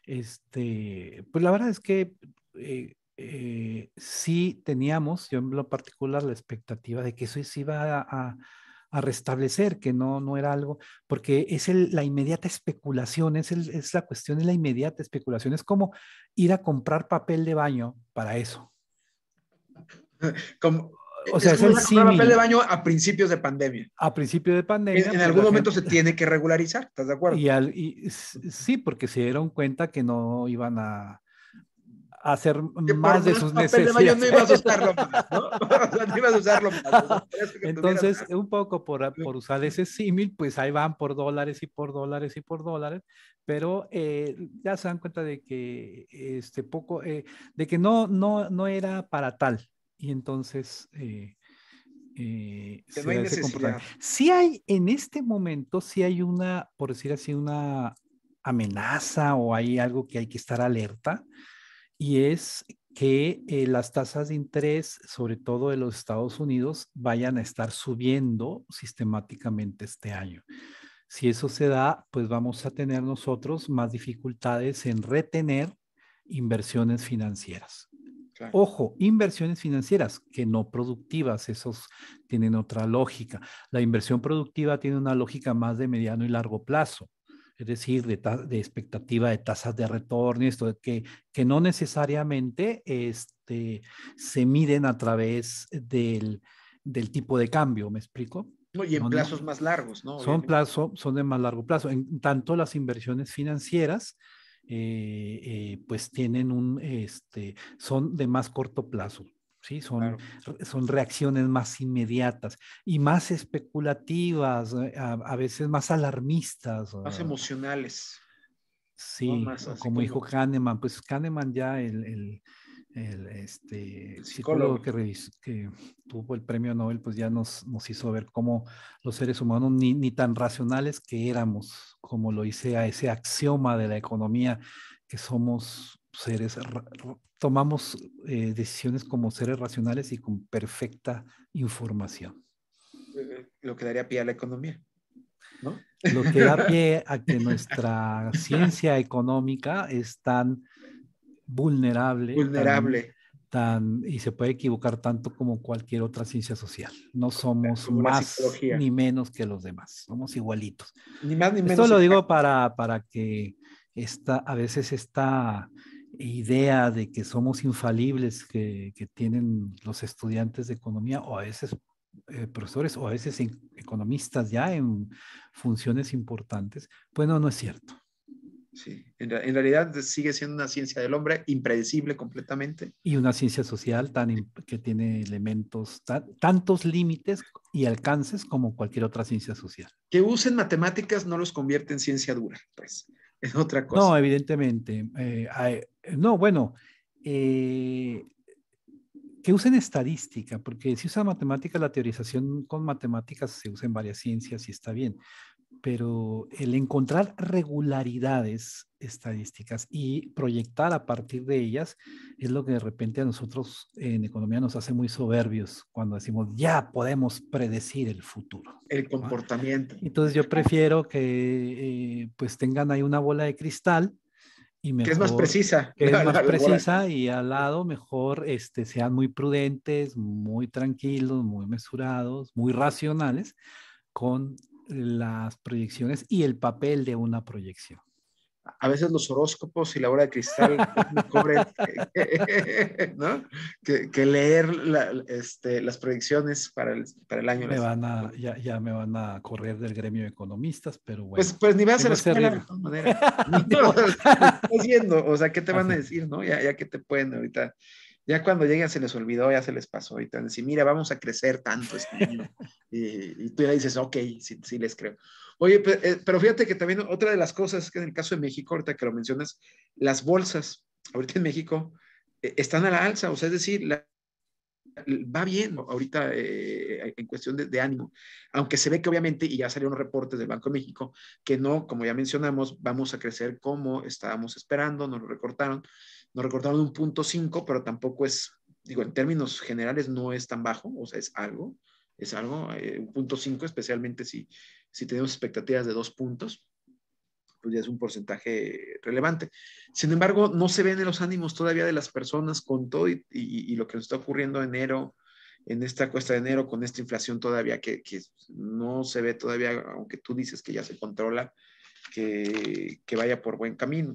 este, pues la verdad es que. Eh, sí teníamos, yo en lo particular, la expectativa de que eso se iba a a restablecer, que no, no era algo, porque es el, la inmediata especulación, es, el, es la cuestión es la inmediata especulación, es como ir a comprar papel de baño para eso. (laughs) Como, o eh, sea, es, papel de baño a principios de pandemia. A principios de pandemia. En, pues, algún momento se (laughs) tiene que regularizar, ¿estás de acuerdo? Y, y sí, porque se dieron cuenta que no iban a, hacer más de sus necesidades. no Entonces, un poco por, por usar ese símil, pues ahí van por dólares y por dólares y por dólares, pero eh, ya se dan cuenta de que este poco, eh, de que no, no, no era para tal. Y entonces... Eh, si hay en este momento, si hay una, por decir así, una amenaza o hay algo que hay que estar alerta, y es que eh, las tasas de interés, sobre todo de los Estados Unidos, vayan a estar subiendo sistemáticamente este año. Si eso se da, pues vamos a tener nosotros más dificultades en retener inversiones financieras. Ojo, inversiones financieras que no productivas, esos tienen otra lógica. La inversión productiva tiene una lógica más de mediano y largo plazo es decir, de, de, expectativa de tasas de retorno, esto, que, que no necesariamente este, se miden a través del, tipo de cambio, ¿me explico? y en plazos más largos, ¿no? Son, plazo, son de más largo plazo. En tanto, las inversiones financieras, eh, eh, pues tienen un, este, son de más corto plazo. ¿sí? Son, son reacciones más inmediatas y más especulativas, eh, a, veces más alarmistas. Más emocionales. Sí, como, dijo Kahneman, pues Kahneman ya el, el, este, psicólogo, que, que, tuvo el premio Nobel, pues ya nos, hizo ver cómo los seres humanos ni, ni tan racionales que éramos, como lo hice a ese axioma de la economía, que somos seres, tomamos eh, decisiones como seres racionales y con perfecta información. Eh, lo que daría pie a la economía. ¿no? Lo que da pie (laughs) a que nuestra ciencia económica es tan vulnerable. Vulnerable. Tan, y se puede equivocar tanto como cualquier otra ciencia social. No somos más ni menos que los demás, somos igualitos. Ni más ni menos. Esto lo digo para, para que esta, a veces esta idea de que somos infalibles que, que, tienen los estudiantes de economía o a veces eh, profesores o a veces economistas ya en funciones importantes, pues no, no es cierto. Sí, en, realidad sigue siendo una ciencia del hombre impredecible completamente. Y una ciencia social tan, que tiene elementos, tantos límites y alcances como cualquier otra ciencia social. Que usen matemáticas no los convierte en ciencia dura, pues. Es otra cosa. No, evidentemente. Eh, hay, eh, no, bueno, eh, que usen estadística, porque si usa matemática, la teorización con matemáticas se usa en varias ciencias y está bien, pero el encontrar regularidades estadísticas y proyectar a partir de ellas es lo que de repente a nosotros en economía nos hace muy soberbios cuando decimos ya podemos predecir el futuro. El comportamiento. Entonces yo prefiero que eh, pues tengan ahí una bola de cristal que es más precisa. (laughs) es más precisa y al lado mejor este, sean muy prudentes, muy tranquilos, muy mesurados, muy racionales con las proyecciones y el papel de una proyección a veces los horóscopos y la hora de cristal eh, (laughs) ¿no? que, que, leer este, las predicciones para el, para el año. van a, ya, ya, me van a correr del gremio de economistas, pero bueno. Pues, pues ni vas a la de todas manera. (laughs) no, (laughs) o sea, ¿qué te van a decir, no? Ya, ya que te pueden ahorita. Ya cuando llegan se les olvidó, ya se les pasó. Y te decir, mira, vamos a crecer tanto este año. y, y, tú ya dices, ok, sí, sí les creo. Oye, eh, pero fíjate que también otra de las cosas que en el caso de México, ahorita que lo mencionas, las bolsas, ahorita en México, eh, están a la alza, o sea, es decir, va bien ahorita eh, en cuestión de, de, ánimo, aunque se ve que obviamente, y ya salieron reportes del Banco de México, que no, como ya mencionamos, vamos a crecer como estábamos esperando, nos lo recortaron, nos recortaron un punto cinco, pero tampoco es, digo, en términos generales no es tan bajo, o sea, es algo, es algo, eh, un punto 5, especialmente si, tenemos expectativas de dos puntos, pues ya es un porcentaje relevante. Sin embargo, no se ven en los ánimos todavía de las personas con todo y, lo que nos está ocurriendo en enero, en esta cuesta de enero, con esta inflación todavía que, no se ve todavía, aunque tú dices que ya se controla, que, vaya por buen camino.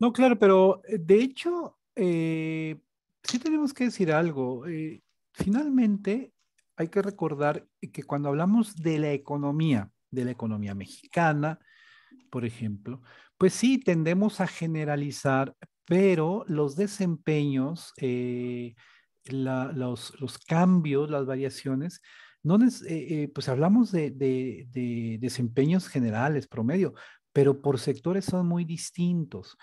No, claro, pero eh, de hecho, eh, sí tenemos que decir algo. finalmente, hay que recordar que cuando hablamos de la economía, de la economía mexicana, por ejemplo, pues sí, tendemos a generalizar, pero los desempeños, eh, los, cambios, las variaciones, no eh, eh, pues hablamos de desempeños generales, promedio, pero por sectores son muy distintos.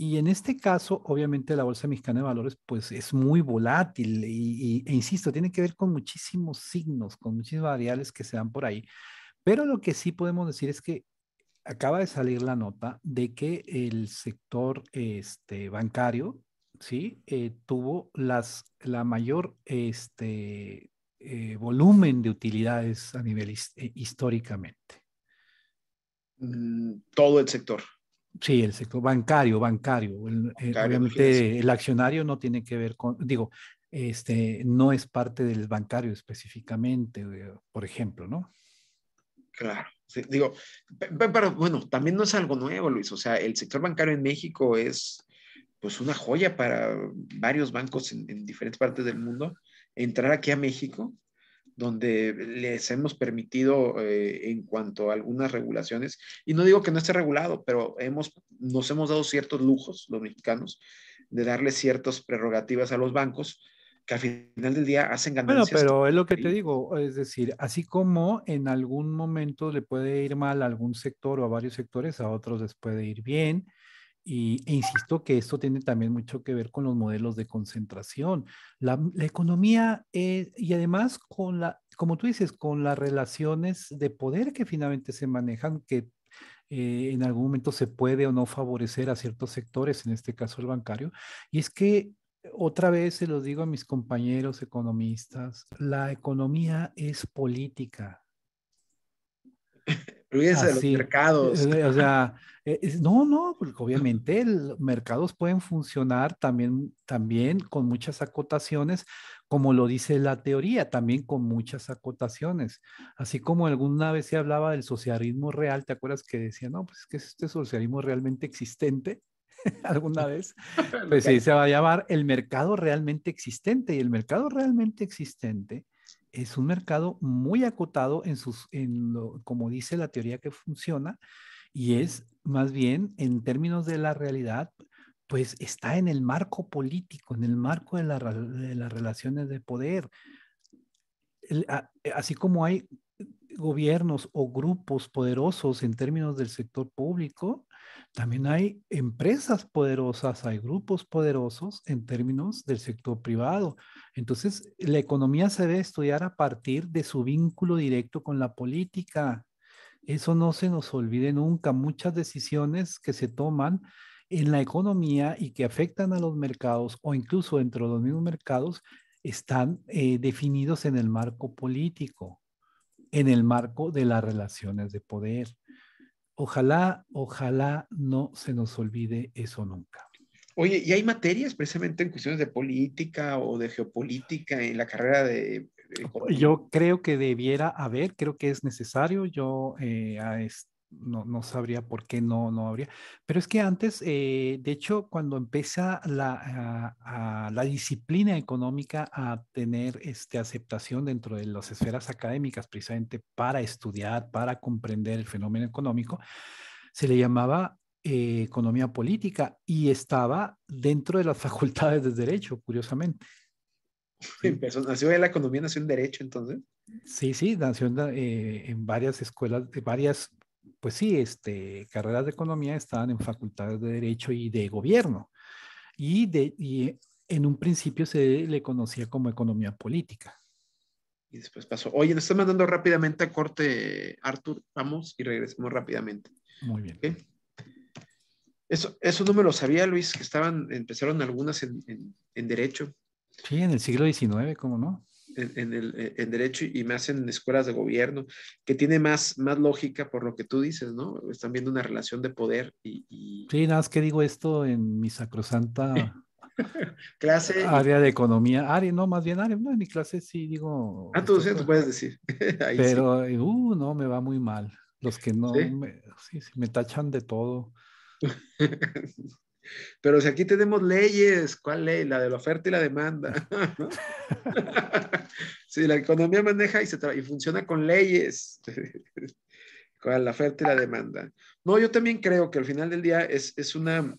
Y en este caso, obviamente, la Bolsa Mexicana de Valores, pues es muy volátil y, e insisto, tiene que ver con muchísimos signos, con muchísimas variables que se dan por ahí. Pero lo que sí podemos decir es que acaba de salir la nota de que el sector este, bancario, ¿sí? Eh, tuvo las, la mayor este, eh, volumen de utilidades a nivel eh, históricamente. Mm, todo el sector. Sí, el sector bancario, bancario. El, el accionario no tiene que ver con, digo, este, no es parte del bancario específicamente, eh, por ejemplo, ¿no? Claro, digo, pero bueno, también no es algo nuevo, Luis. O sea, el sector bancario en México es pues una joya para varios bancos en diferentes partes del mundo. Entrar aquí a México donde les hemos permitido eh, en cuanto a algunas regulaciones, y no digo que no esté regulado, pero nos hemos dado ciertos lujos, los mexicanos, de darle ciertas prerrogativas a los bancos que al final del día hacen ganancias. Bueno, pero es lo que te digo, es decir, así como en algún momento le puede ir mal a algún sector o a varios sectores, a otros les puede ir bien, y, e insisto que esto tiene también mucho que ver con los modelos de concentración. La, economía eh, y además con la, como tú dices, con las relaciones de poder que finalmente se manejan, que eh, en algún momento se puede o no favorecer a ciertos sectores, en este caso el bancario. Y es que, otra vez se los digo a mis compañeros economistas, la economía es política. (laughs) los mercados. Eh, o sea, eh, no, no, porque obviamente los mercados pueden funcionar también, también con muchas acotaciones, como lo dice la teoría, también con muchas acotaciones. Así como alguna vez se hablaba del socialismo real, ¿te acuerdas que decía, no, pues es que es este socialismo realmente existente? (laughs) alguna vez, (laughs) pues se va a llamar el mercado realmente existente y el mercado realmente existente es un mercado muy acotado en sus, en lo, como dice la teoría que funciona, y es más bien en términos de la realidad, pues está en el marco político, en el marco de, las relaciones de poder. así como hay gobiernos o grupos poderosos en términos del sector público, también hay empresas poderosas, hay grupos poderosos en términos del sector privado. Entonces, la economía se debe estudiar a partir de su vínculo directo con la política. Eso no se nos olvide nunca. Muchas decisiones que se toman en la economía y que afectan a los mercados o incluso dentro de los mismos mercados están eh, definidos en el marco político, en el marco de las relaciones de poder. Ojalá, ojalá no se nos olvide eso nunca. Oye, ¿y hay materias precisamente en cuestiones de política o de geopolítica en la carrera de... Yo creo que debiera haber, creo que es necesario. Yo eh, a no, no, sabría por qué no, no habría. Pero es que antes, eh, de hecho, cuando empieza la, ah, la, disciplina económica a tener este, aceptación dentro de las esferas académicas, precisamente para estudiar, para comprender el fenómeno económico, se le llamaba eh, economía política y estaba dentro de las (laughs) facultades de derecho, curiosamente. (laughs) Empezó, nació en la economía, nació en derecho, entonces. Sí, sí, nació en, eh, varias escuelas, de varias pues sí, este, carreras de economía estaban en facultades de derecho y de gobierno. Y, de, y en un principio se le conocía como economía política. Y después pasó. Oye, nos están mandando rápidamente a corte, Artur. Vamos y regresemos rápidamente. Muy bien. Eso, eso no me lo sabía, Luis, que estaban, empezaron algunas en, en, en derecho. Sí, en el siglo XIX, ¿cómo no? en, el, eh, en, derecho y más en escuelas de gobierno, que tiene más, más lógica por lo que tú dices, ¿no? Están viendo una relación de poder y... Sí, nada más que digo esto en mi sacrosanta (laughs) clase... Área de economía, área, no, más bien área, no, en mi clase sí digo... Ah, tú, sí, tú puedes decir. (laughs) pero, eh, uh, no, me va muy mal. Los que no, ¿Sí? sí, me tachan de todo. (laughs) Pero si aquí tenemos leyes, ¿cuál ley? La de la oferta y la demanda. si (laughs) la economía maneja y, se y funciona con leyes, (laughs) con la oferta y la demanda. No, yo también creo que al final del día es, es, una,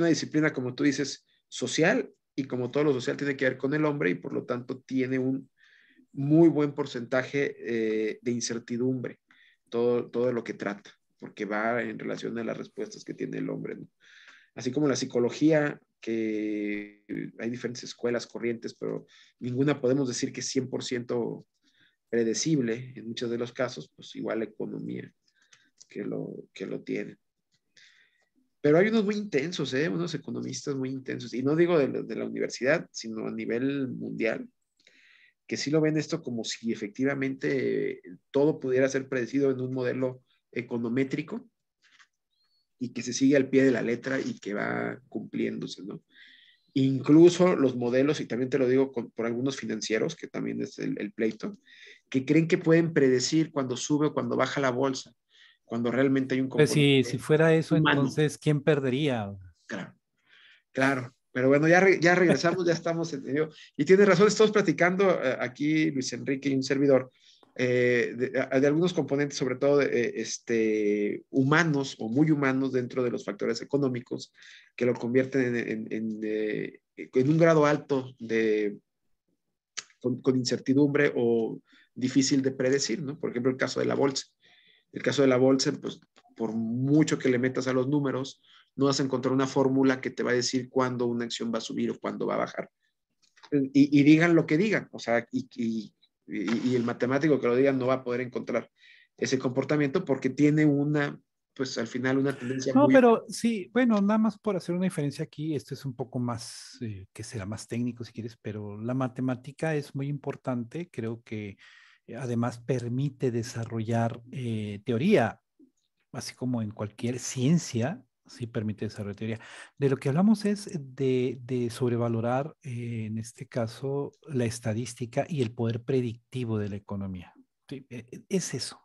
disciplina, como tú dices, social y como todo lo social tiene que ver con el hombre y por lo tanto tiene un muy buen porcentaje eh, de incertidumbre, todo, todo lo que trata, porque va en relación a las respuestas que tiene el hombre. ¿no? así como la psicología, que hay diferentes escuelas, corrientes, pero ninguna podemos decir que es 100% predecible en muchos de los casos, pues igual la economía que lo, que lo tiene. Pero hay unos muy intensos, ¿eh? unos economistas muy intensos, y no digo de, de la universidad, sino a nivel mundial, que sí lo ven esto como si efectivamente todo pudiera ser predecido en un modelo econométrico, y que se sigue al pie de la letra y que va cumpliéndose, ¿no? Incluso los modelos, y también te lo digo por algunos financieros, que también es el, pleito, que creen que pueden predecir cuando sube o cuando baja la bolsa, cuando realmente hay un pues si, fuera eso, entonces, ¿quién perdería? Claro, claro. Pero bueno, ya, ya regresamos, ya estamos. En, y tienes razón, estamos platicando eh, aquí, Luis Enrique y un servidor, eh, de, algunos componentes, sobre todo eh, este, humanos o muy humanos dentro de los factores económicos que lo convierten en, en, eh, un grado alto de, con, incertidumbre o difícil de predecir, ¿no? Por ejemplo, el caso de la bolsa. El caso de la bolsa, pues por mucho que le metas a los números, no vas a encontrar una fórmula que te va a decir cuándo una acción va a subir o cuándo va a bajar. Y, digan lo que digan, o sea, y y, el matemático que lo diga no va a poder encontrar ese comportamiento porque tiene una, pues al final una tendencia. No, pero sí, bueno, nada más por hacer una diferencia aquí, esto es un poco más, eh, que será más técnico si quieres, pero la matemática es muy importante, creo que eh, además permite desarrollar eh, teoría, así como en cualquier ciencia, si permite desarrollar teoría De lo que hablamos es de, sobrevalorar, eh, en este caso, la estadística y el poder predictivo de la economía. E, e, es eso.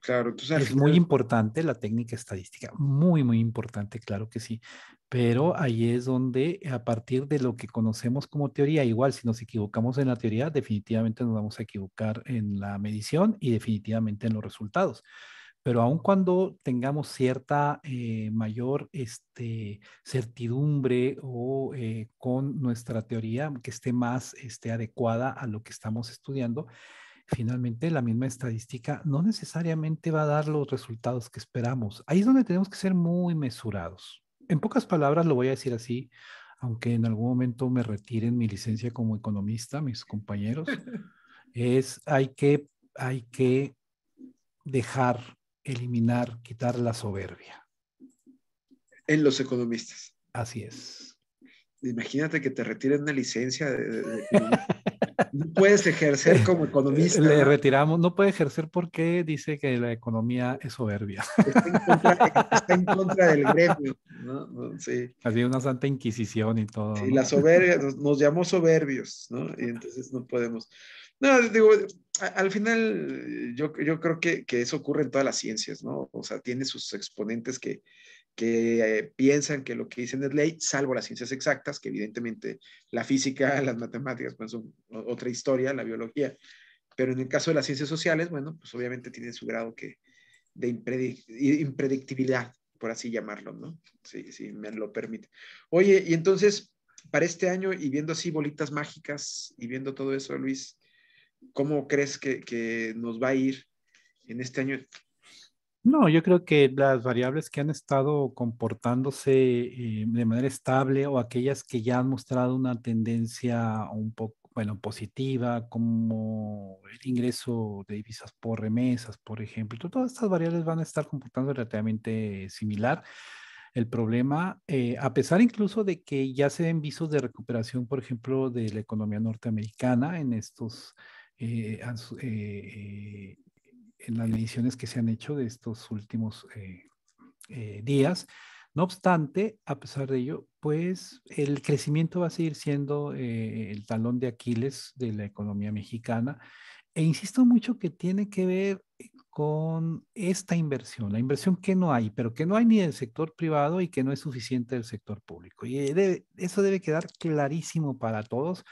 Claro, es muy importante la técnica estadística, muy, muy importante, claro que sí. Pero ahí es donde, a partir de lo que conocemos como teoría, igual si nos equivocamos en la teoría, definitivamente nos vamos a equivocar en la medición y definitivamente en los resultados pero aun cuando tengamos cierta eh, mayor este, certidumbre o eh, con nuestra teoría que esté más este, adecuada a lo que estamos estudiando, finalmente la misma estadística no necesariamente va a dar los resultados que esperamos. Ahí es donde tenemos que ser muy mesurados. En pocas palabras lo voy a decir así, aunque en algún momento me retiren mi licencia como economista, mis compañeros, (laughs) es hay que, hay que dejar eliminar, quitar la soberbia. En los economistas. Así es. Imagínate que te retiren una licencia. no puedes ejercer (laughs) como economista. Le retiramos, no puede ejercer porque dice que la economía es soberbia. Está en contra, del gremio. ¿no? Había una santa inquisición y todo. Y la soberbia, nos, nos, llamó soberbios, ¿no? Y entonces no podemos. No, digo, al final yo, yo creo que, eso ocurre en todas las ciencias, ¿no? O sea, tiene sus exponentes que, eh, piensan que lo que dicen es ley, salvo las ciencias exactas, que evidentemente la física, (laughs) las matemáticas, pues son otra historia, la biología. Pero en el caso de las ciencias sociales, bueno, pues obviamente tiene su grado de impredictibilidad, por así llamarlo, ¿no? Si, si me lo permite. Oye, y entonces, para este año y viendo así bolitas mágicas y viendo todo eso, Luis, ¿Cómo crees que, que nos va a ir en este año? No, yo creo que las variables que han estado comportándose eh, de manera estable o aquellas que ya han mostrado una tendencia un poco, bueno, positiva, como el ingreso de divisas por remesas, por ejemplo, todas estas variables van a estar comportando relativamente similar. El problema, eh, a pesar incluso de que ya se ven visos de recuperación, por ejemplo, de la economía norteamericana en estos eh, eh, eh, en las mediciones que se han hecho de estos últimos días. No obstante, a pesar de ello, pues el crecimiento va a seguir siendo el talón de Aquiles de la economía mexicana. E insisto mucho que tiene que ver con esta inversión, la inversión que no hay, pero que no hay ni del sector privado y que no es suficiente del sector público. Y eso debe quedar clarísimo para todos,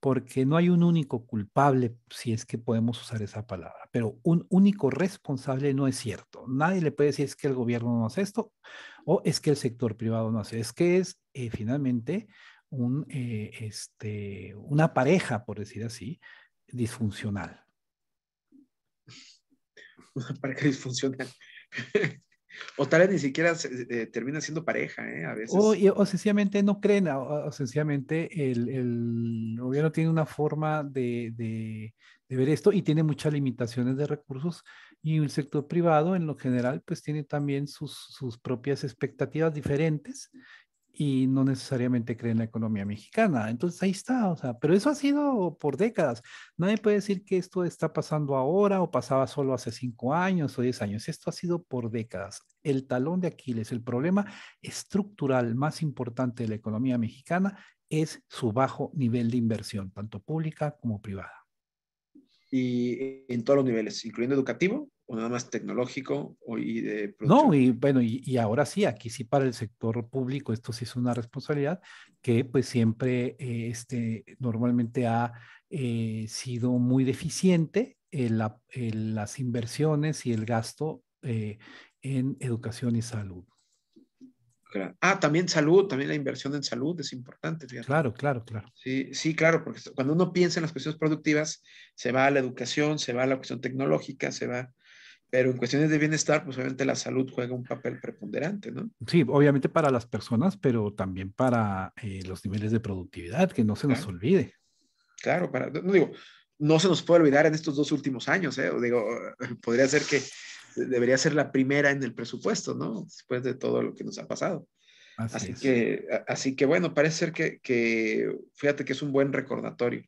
porque no hay un único culpable, si es que podemos usar esa palabra, pero un único responsable no es cierto. Nadie le puede decir es que el gobierno no hace esto o es que el sector privado no hace. Es que es eh, finalmente un, eh, este, una pareja, por decir así, disfuncional. (laughs) Una pareja disfuncional. (laughs) O tal vez ni siquiera eh, eh, termina siendo pareja, ¿eh? A veces. O, sencillamente no creen, o, sencillamente el, gobierno tiene una forma de, ver esto y tiene muchas limitaciones de recursos y el sector privado en lo general pues tiene también sus, sus propias expectativas diferentes y no necesariamente creen en la economía mexicana. Entonces ahí está, o sea, pero eso ha sido por décadas. Nadie puede decir que esto está pasando ahora o pasaba solo hace cinco años o diez años. Esto ha sido por décadas. El talón de Aquiles, el problema estructural más importante de la economía mexicana es su bajo nivel de inversión, tanto pública como privada. Y en todos los niveles, incluyendo educativo o nada más tecnológico o y de No, y bueno, y, ahora sí, aquí sí para el sector público esto sí es una responsabilidad que pues siempre eh, este, normalmente ha eh, sido muy deficiente las inversiones y el gasto eh, en educación y salud. Ah, también salud, también la inversión en salud es importante. Claro, claro, claro. Sí, sí, claro, porque cuando uno piensa en las cuestiones productivas, se va a la educación, se va a la cuestión tecnológica, se va pero en cuestiones de bienestar, pues obviamente la salud juega un papel preponderante, ¿no? Sí, obviamente para las personas, pero también para eh, los niveles de productividad, que no se nos olvide. Claro, para, no digo, no se nos puede olvidar en estos dos últimos años, ¿eh? Digo, (laughs) podría ser que debería ser la primera en el presupuesto, ¿no? Después de todo lo que nos ha pasado. Así, que, así que bueno, parece ser que, fíjate que es un buen recordatorio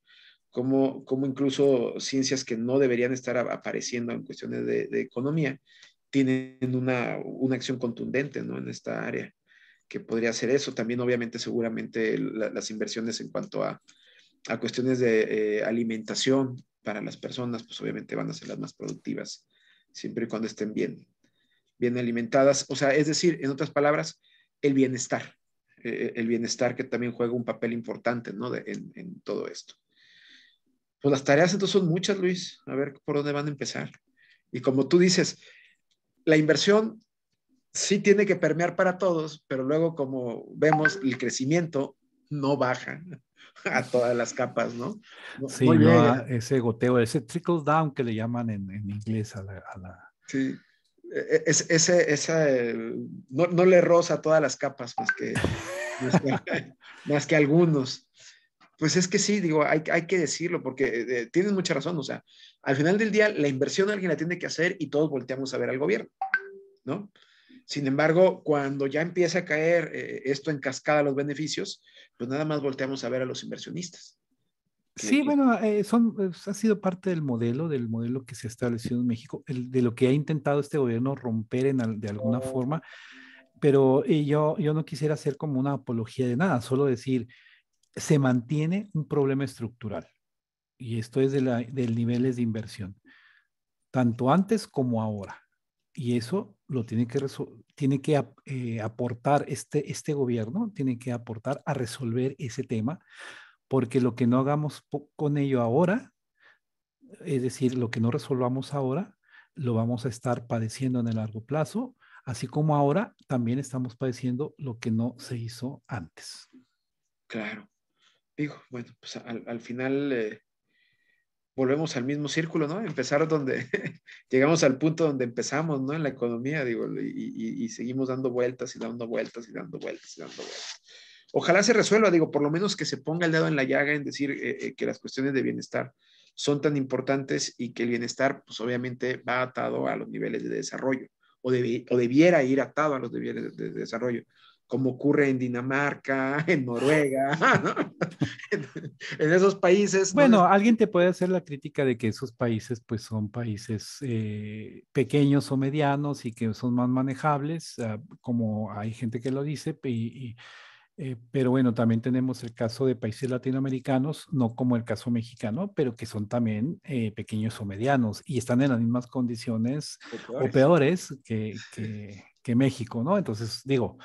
como incluso ciencias que no deberían estar apareciendo en cuestiones de, economía tienen una, acción contundente ¿no? en esta área, que podría ser eso. También obviamente seguramente las inversiones en cuanto a, cuestiones de eh, alimentación para las personas, pues obviamente van a ser las más productivas, siempre y cuando estén bien, bien alimentadas. O sea, es decir, en otras palabras, el bienestar, eh, el bienestar que también juega un papel importante en todo esto. Pues las tareas entonces son muchas, Luis. A ver por dónde van a empezar. Y como tú dices, la inversión sí tiene que permear para todos, pero luego como vemos el crecimiento no baja (laughs) a todas las capas, ¿no? sí, ese goteo, ese trickle down que le llaman en, inglés a la... Sí, e, e, ese, no, le roza a todas las capas más que, más, que, (laughs) más que algunos. Pues es que sí, digo, hay, hay que decirlo porque tienen eh, tienes mucha razón. O sea, al final del día, la inversión alguien la tiene que hacer y todos volteamos a ver al gobierno, ¿no? Sin embargo, cuando ya empieza a caer eh, esto en cascada los beneficios, pues nada más volteamos a ver a los inversionistas. Sí, bueno, eh, son, pues, ha sido parte del modelo, del modelo que se ha establecido en México, el, de lo que ha intentado este gobierno romper en de alguna forma, pero yo, yo no quisiera hacer como una apología de nada, solo decir, se mantiene un problema estructural. Y esto es de, la, de niveles de inversión, tanto antes como ahora. Y eso lo tiene que, tiene que eh, aportar este, este gobierno, tiene que aportar a resolver ese tema, porque lo que no hagamos con ello ahora, es decir, lo que no resolvamos ahora, lo vamos a estar padeciendo en el largo plazo, así como ahora también estamos padeciendo lo que no se hizo antes. Claro digo, bueno, pues al, final eh, volvemos al mismo círculo, ¿no? Empezar donde (laughs) llegamos al punto donde empezamos, ¿no? En la economía, digo, y, seguimos dando vueltas y dando vueltas y dando vueltas y dando vueltas. Ojalá se resuelva, digo, por lo menos que se ponga el dedo en la llaga en decir eh, eh, que las cuestiones de bienestar son tan importantes y que el bienestar, pues obviamente va atado a los niveles de desarrollo o, o debiera ir atado a los niveles de desarrollo como ocurre en Dinamarca, (laughs) en Noruega, (laughs) en, esos países. Bueno, alguien te puede hacer la crítica de que esos países pues son países eh, pequeños o medianos y que son más manejables, ah, como hay gente que lo dice, eh, pero bueno, también tenemos el caso de países latinoamericanos, no como el caso mexicano, pero que son también eh, pequeños o medianos y están en las mismas condiciones o peores, que, (laughs) que, que México, ¿no? Entonces, digo,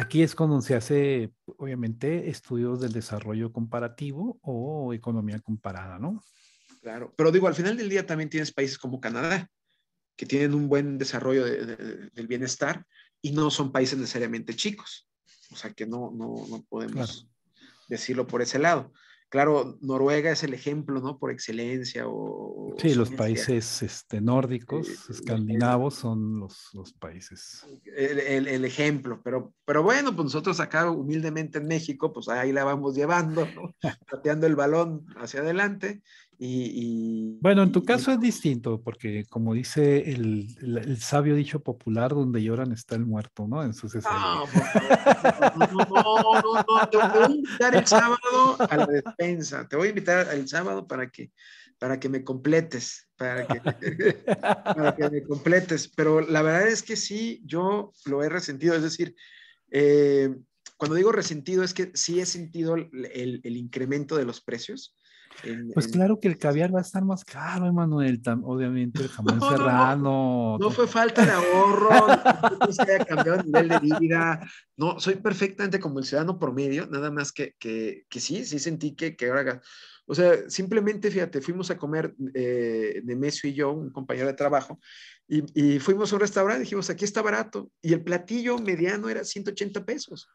Aquí es cuando se hace, obviamente, estudios del desarrollo comparativo o economía comparada, ¿no? Claro, pero digo, al final del día también tienes países como Canadá, que tienen un buen desarrollo del bienestar y no son países necesariamente chicos. O sea que no, no, no podemos decirlo por ese lado. Claro, Noruega es el ejemplo, ¿no? Por excelencia. O, sí, los países este, nórdicos, eh, escandinavos, son los, los países. El, el, ejemplo, pero, pero bueno, pues nosotros acá humildemente en México, pues ahí la vamos llevando, ¿no? (laughs) pateando el balón hacia adelante bueno, en tu caso es distinto, porque como dice el, sabio dicho popular, donde lloran está el muerto, ¿no? En sus no, no, no, te voy a invitar el sábado a la despensa, te voy a invitar el sábado para que, para que me completes, para que, (laughs) me completes, pero la verdad es que sí, yo lo he resentido, es decir, eh, cuando digo resentido es que sí he sentido el incremento de los precios pues claro que el caviar va a estar más caro, Emanuel. Obviamente el jamón (laughs) serrano. No, fue falta de ahorro, no cambiado el nivel de vida. No, soy perfectamente como el ciudadano promedio, nada más que, que, sí, sí sentí que, que ahora. O sea, simplemente, fíjate, fuimos a comer eh, Nemesio y yo, un compañero de trabajo, y, fuimos a un restaurante, dijimos, aquí está barato, y el platillo mediano era 180 pesos.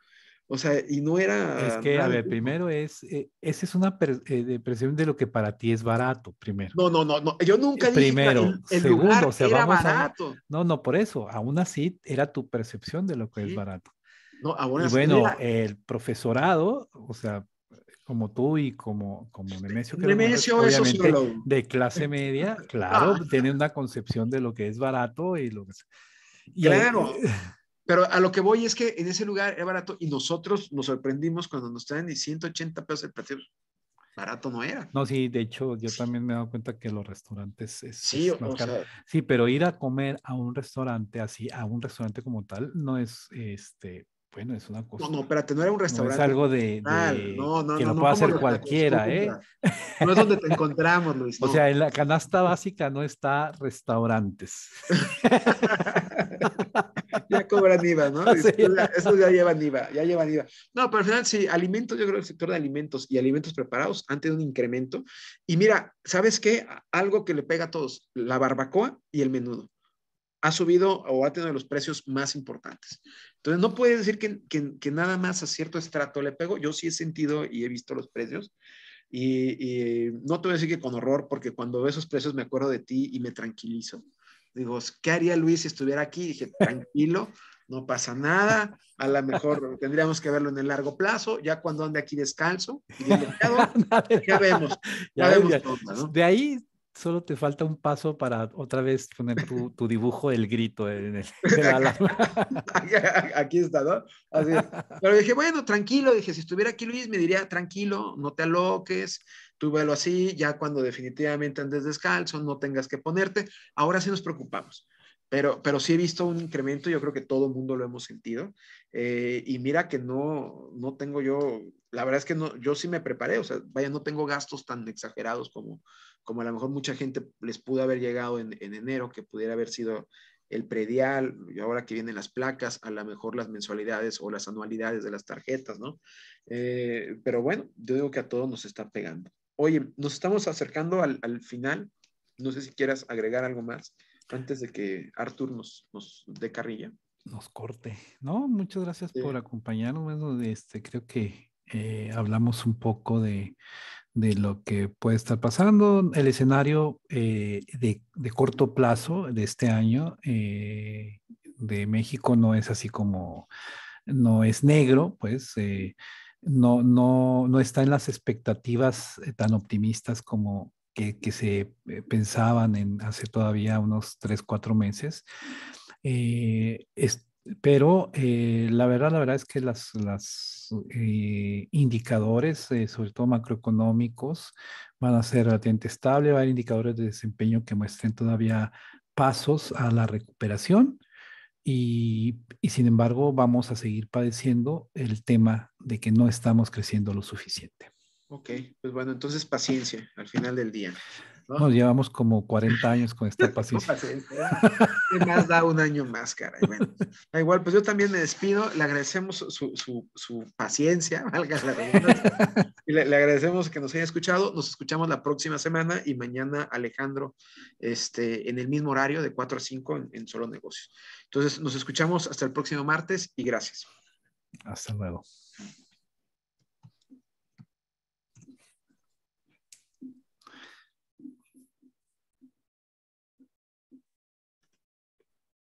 O sea, y no era... Es que, a ver, primero es, eh, esa es una eh, percepción de lo que para ti es barato, primero. No, no, no, no. yo nunca dije primero, el, segundo, lugar o sea, era vamos barato. A, no, no, por eso, aún así era tu percepción de lo que es barato. No, aún y bueno, el profesorado, o sea, como tú y como, como Nemesio, que obviamente, de clase media, (laughs) claro, ah. tiene una concepción de lo que es barato y lo que... Y claro. (laughs) Pero a lo que voy es que en ese lugar es barato y nosotros nos sorprendimos cuando nos traen y 180 pesos el platillo. Barato no era. No, sí, de hecho, yo también me he dado cuenta que los restaurantes sí, sí, pero ir a comer a un restaurante así, a un restaurante como tal, no es este, bueno, es una cosa. No, no, espérate, no era un restaurante. es algo de, de no, no, que lo pueda hacer cualquiera, ¿eh? No es donde te encontramos, Luis. (laughs) O sea, en la canasta básica no está restaurantes. (laughs) cobran IVA, ¿no? (laughs) Ah, sí. ya llevan IVA, ya llevan IVA. No, pero al final sí, alimentos, yo creo que el sector de alimentos y alimentos preparados han tenido un incremento. Y mira, ¿sabes qué? Algo que le pega a todos, la barbacoa y el menudo ha subido o ha tenido los precios más importantes. Entonces, no puede decir que, nada más a cierto estrato le pego. Yo sí he sentido y he visto los precios. Y, y no te voy a decir que con horror, porque cuando veo esos precios me acuerdo de ti y me tranquilizo. Digo, ¿qué haría Luis si estuviera aquí? Dije, tranquilo, no pasa nada. A lo mejor tendríamos que verlo en el largo plazo, ya cuando ande aquí descalzo, (laughs) ya vemos. Ya, vemos De ahí solo te falta un paso para otra vez poner tu, dibujo, el grito en el, (laughs) Aquí está, ¿no? Así Pero dije, bueno, tranquilo, dije, si estuviera aquí Luis, me diría, tranquilo, no te aloques, tú velo así, ya cuando definitivamente andes descalzo, no tengas que ponerte. Ahora sí nos preocupamos, pero, pero sí he visto un incremento, yo creo que todo el mundo lo hemos sentido. Eh, y mira que no, no tengo yo, la verdad es que no, yo sí me preparé, o sea, vaya, no tengo gastos tan exagerados como, como a lo mejor mucha gente les pudo haber llegado en, enero, que pudiera haber sido el predial, y ahora que vienen las placas, a lo mejor las mensualidades o las anualidades de las tarjetas, ¿no? Eh, pero bueno, yo digo que a todos nos está pegando. Oye, nos estamos acercando al, al final. No sé si quieras agregar algo más antes de que Artur nos, nos dé carrilla. Nos corte. No, muchas gracias por acompañarnos. este, creo que eh, hablamos un poco de, de, lo que puede estar pasando, el escenario eh, de, de, corto plazo de este año eh, de México no es así como, no es negro, pues no, no, está en las expectativas eh, tan optimistas como que, se eh, pensaban en hace todavía unos tres, cuatro meses. Eh, pero la verdad, la verdad es que las, indicadores, sobre todo macroeconómicos, van a ser relativamente estable, va a haber indicadores de desempeño que muestren todavía pasos a la recuperación y, y sin embargo vamos a seguir padeciendo el tema de que no estamos creciendo lo suficiente. Ok, pues bueno, entonces paciencia al final del día. Nos llevamos como 40 años con esta (laughs) paciencia. ¿Qué más da un año más, cara. Bueno, igual, pues yo también me despido. Le agradecemos su, paciencia, (laughs) valga le, agradecemos que nos haya escuchado. Nos escuchamos la próxima semana y mañana, Alejandro, este, en el mismo horario de 4 a 5 en Solo Negocios. Entonces, nos escuchamos hasta el próximo martes y gracias. Hasta luego.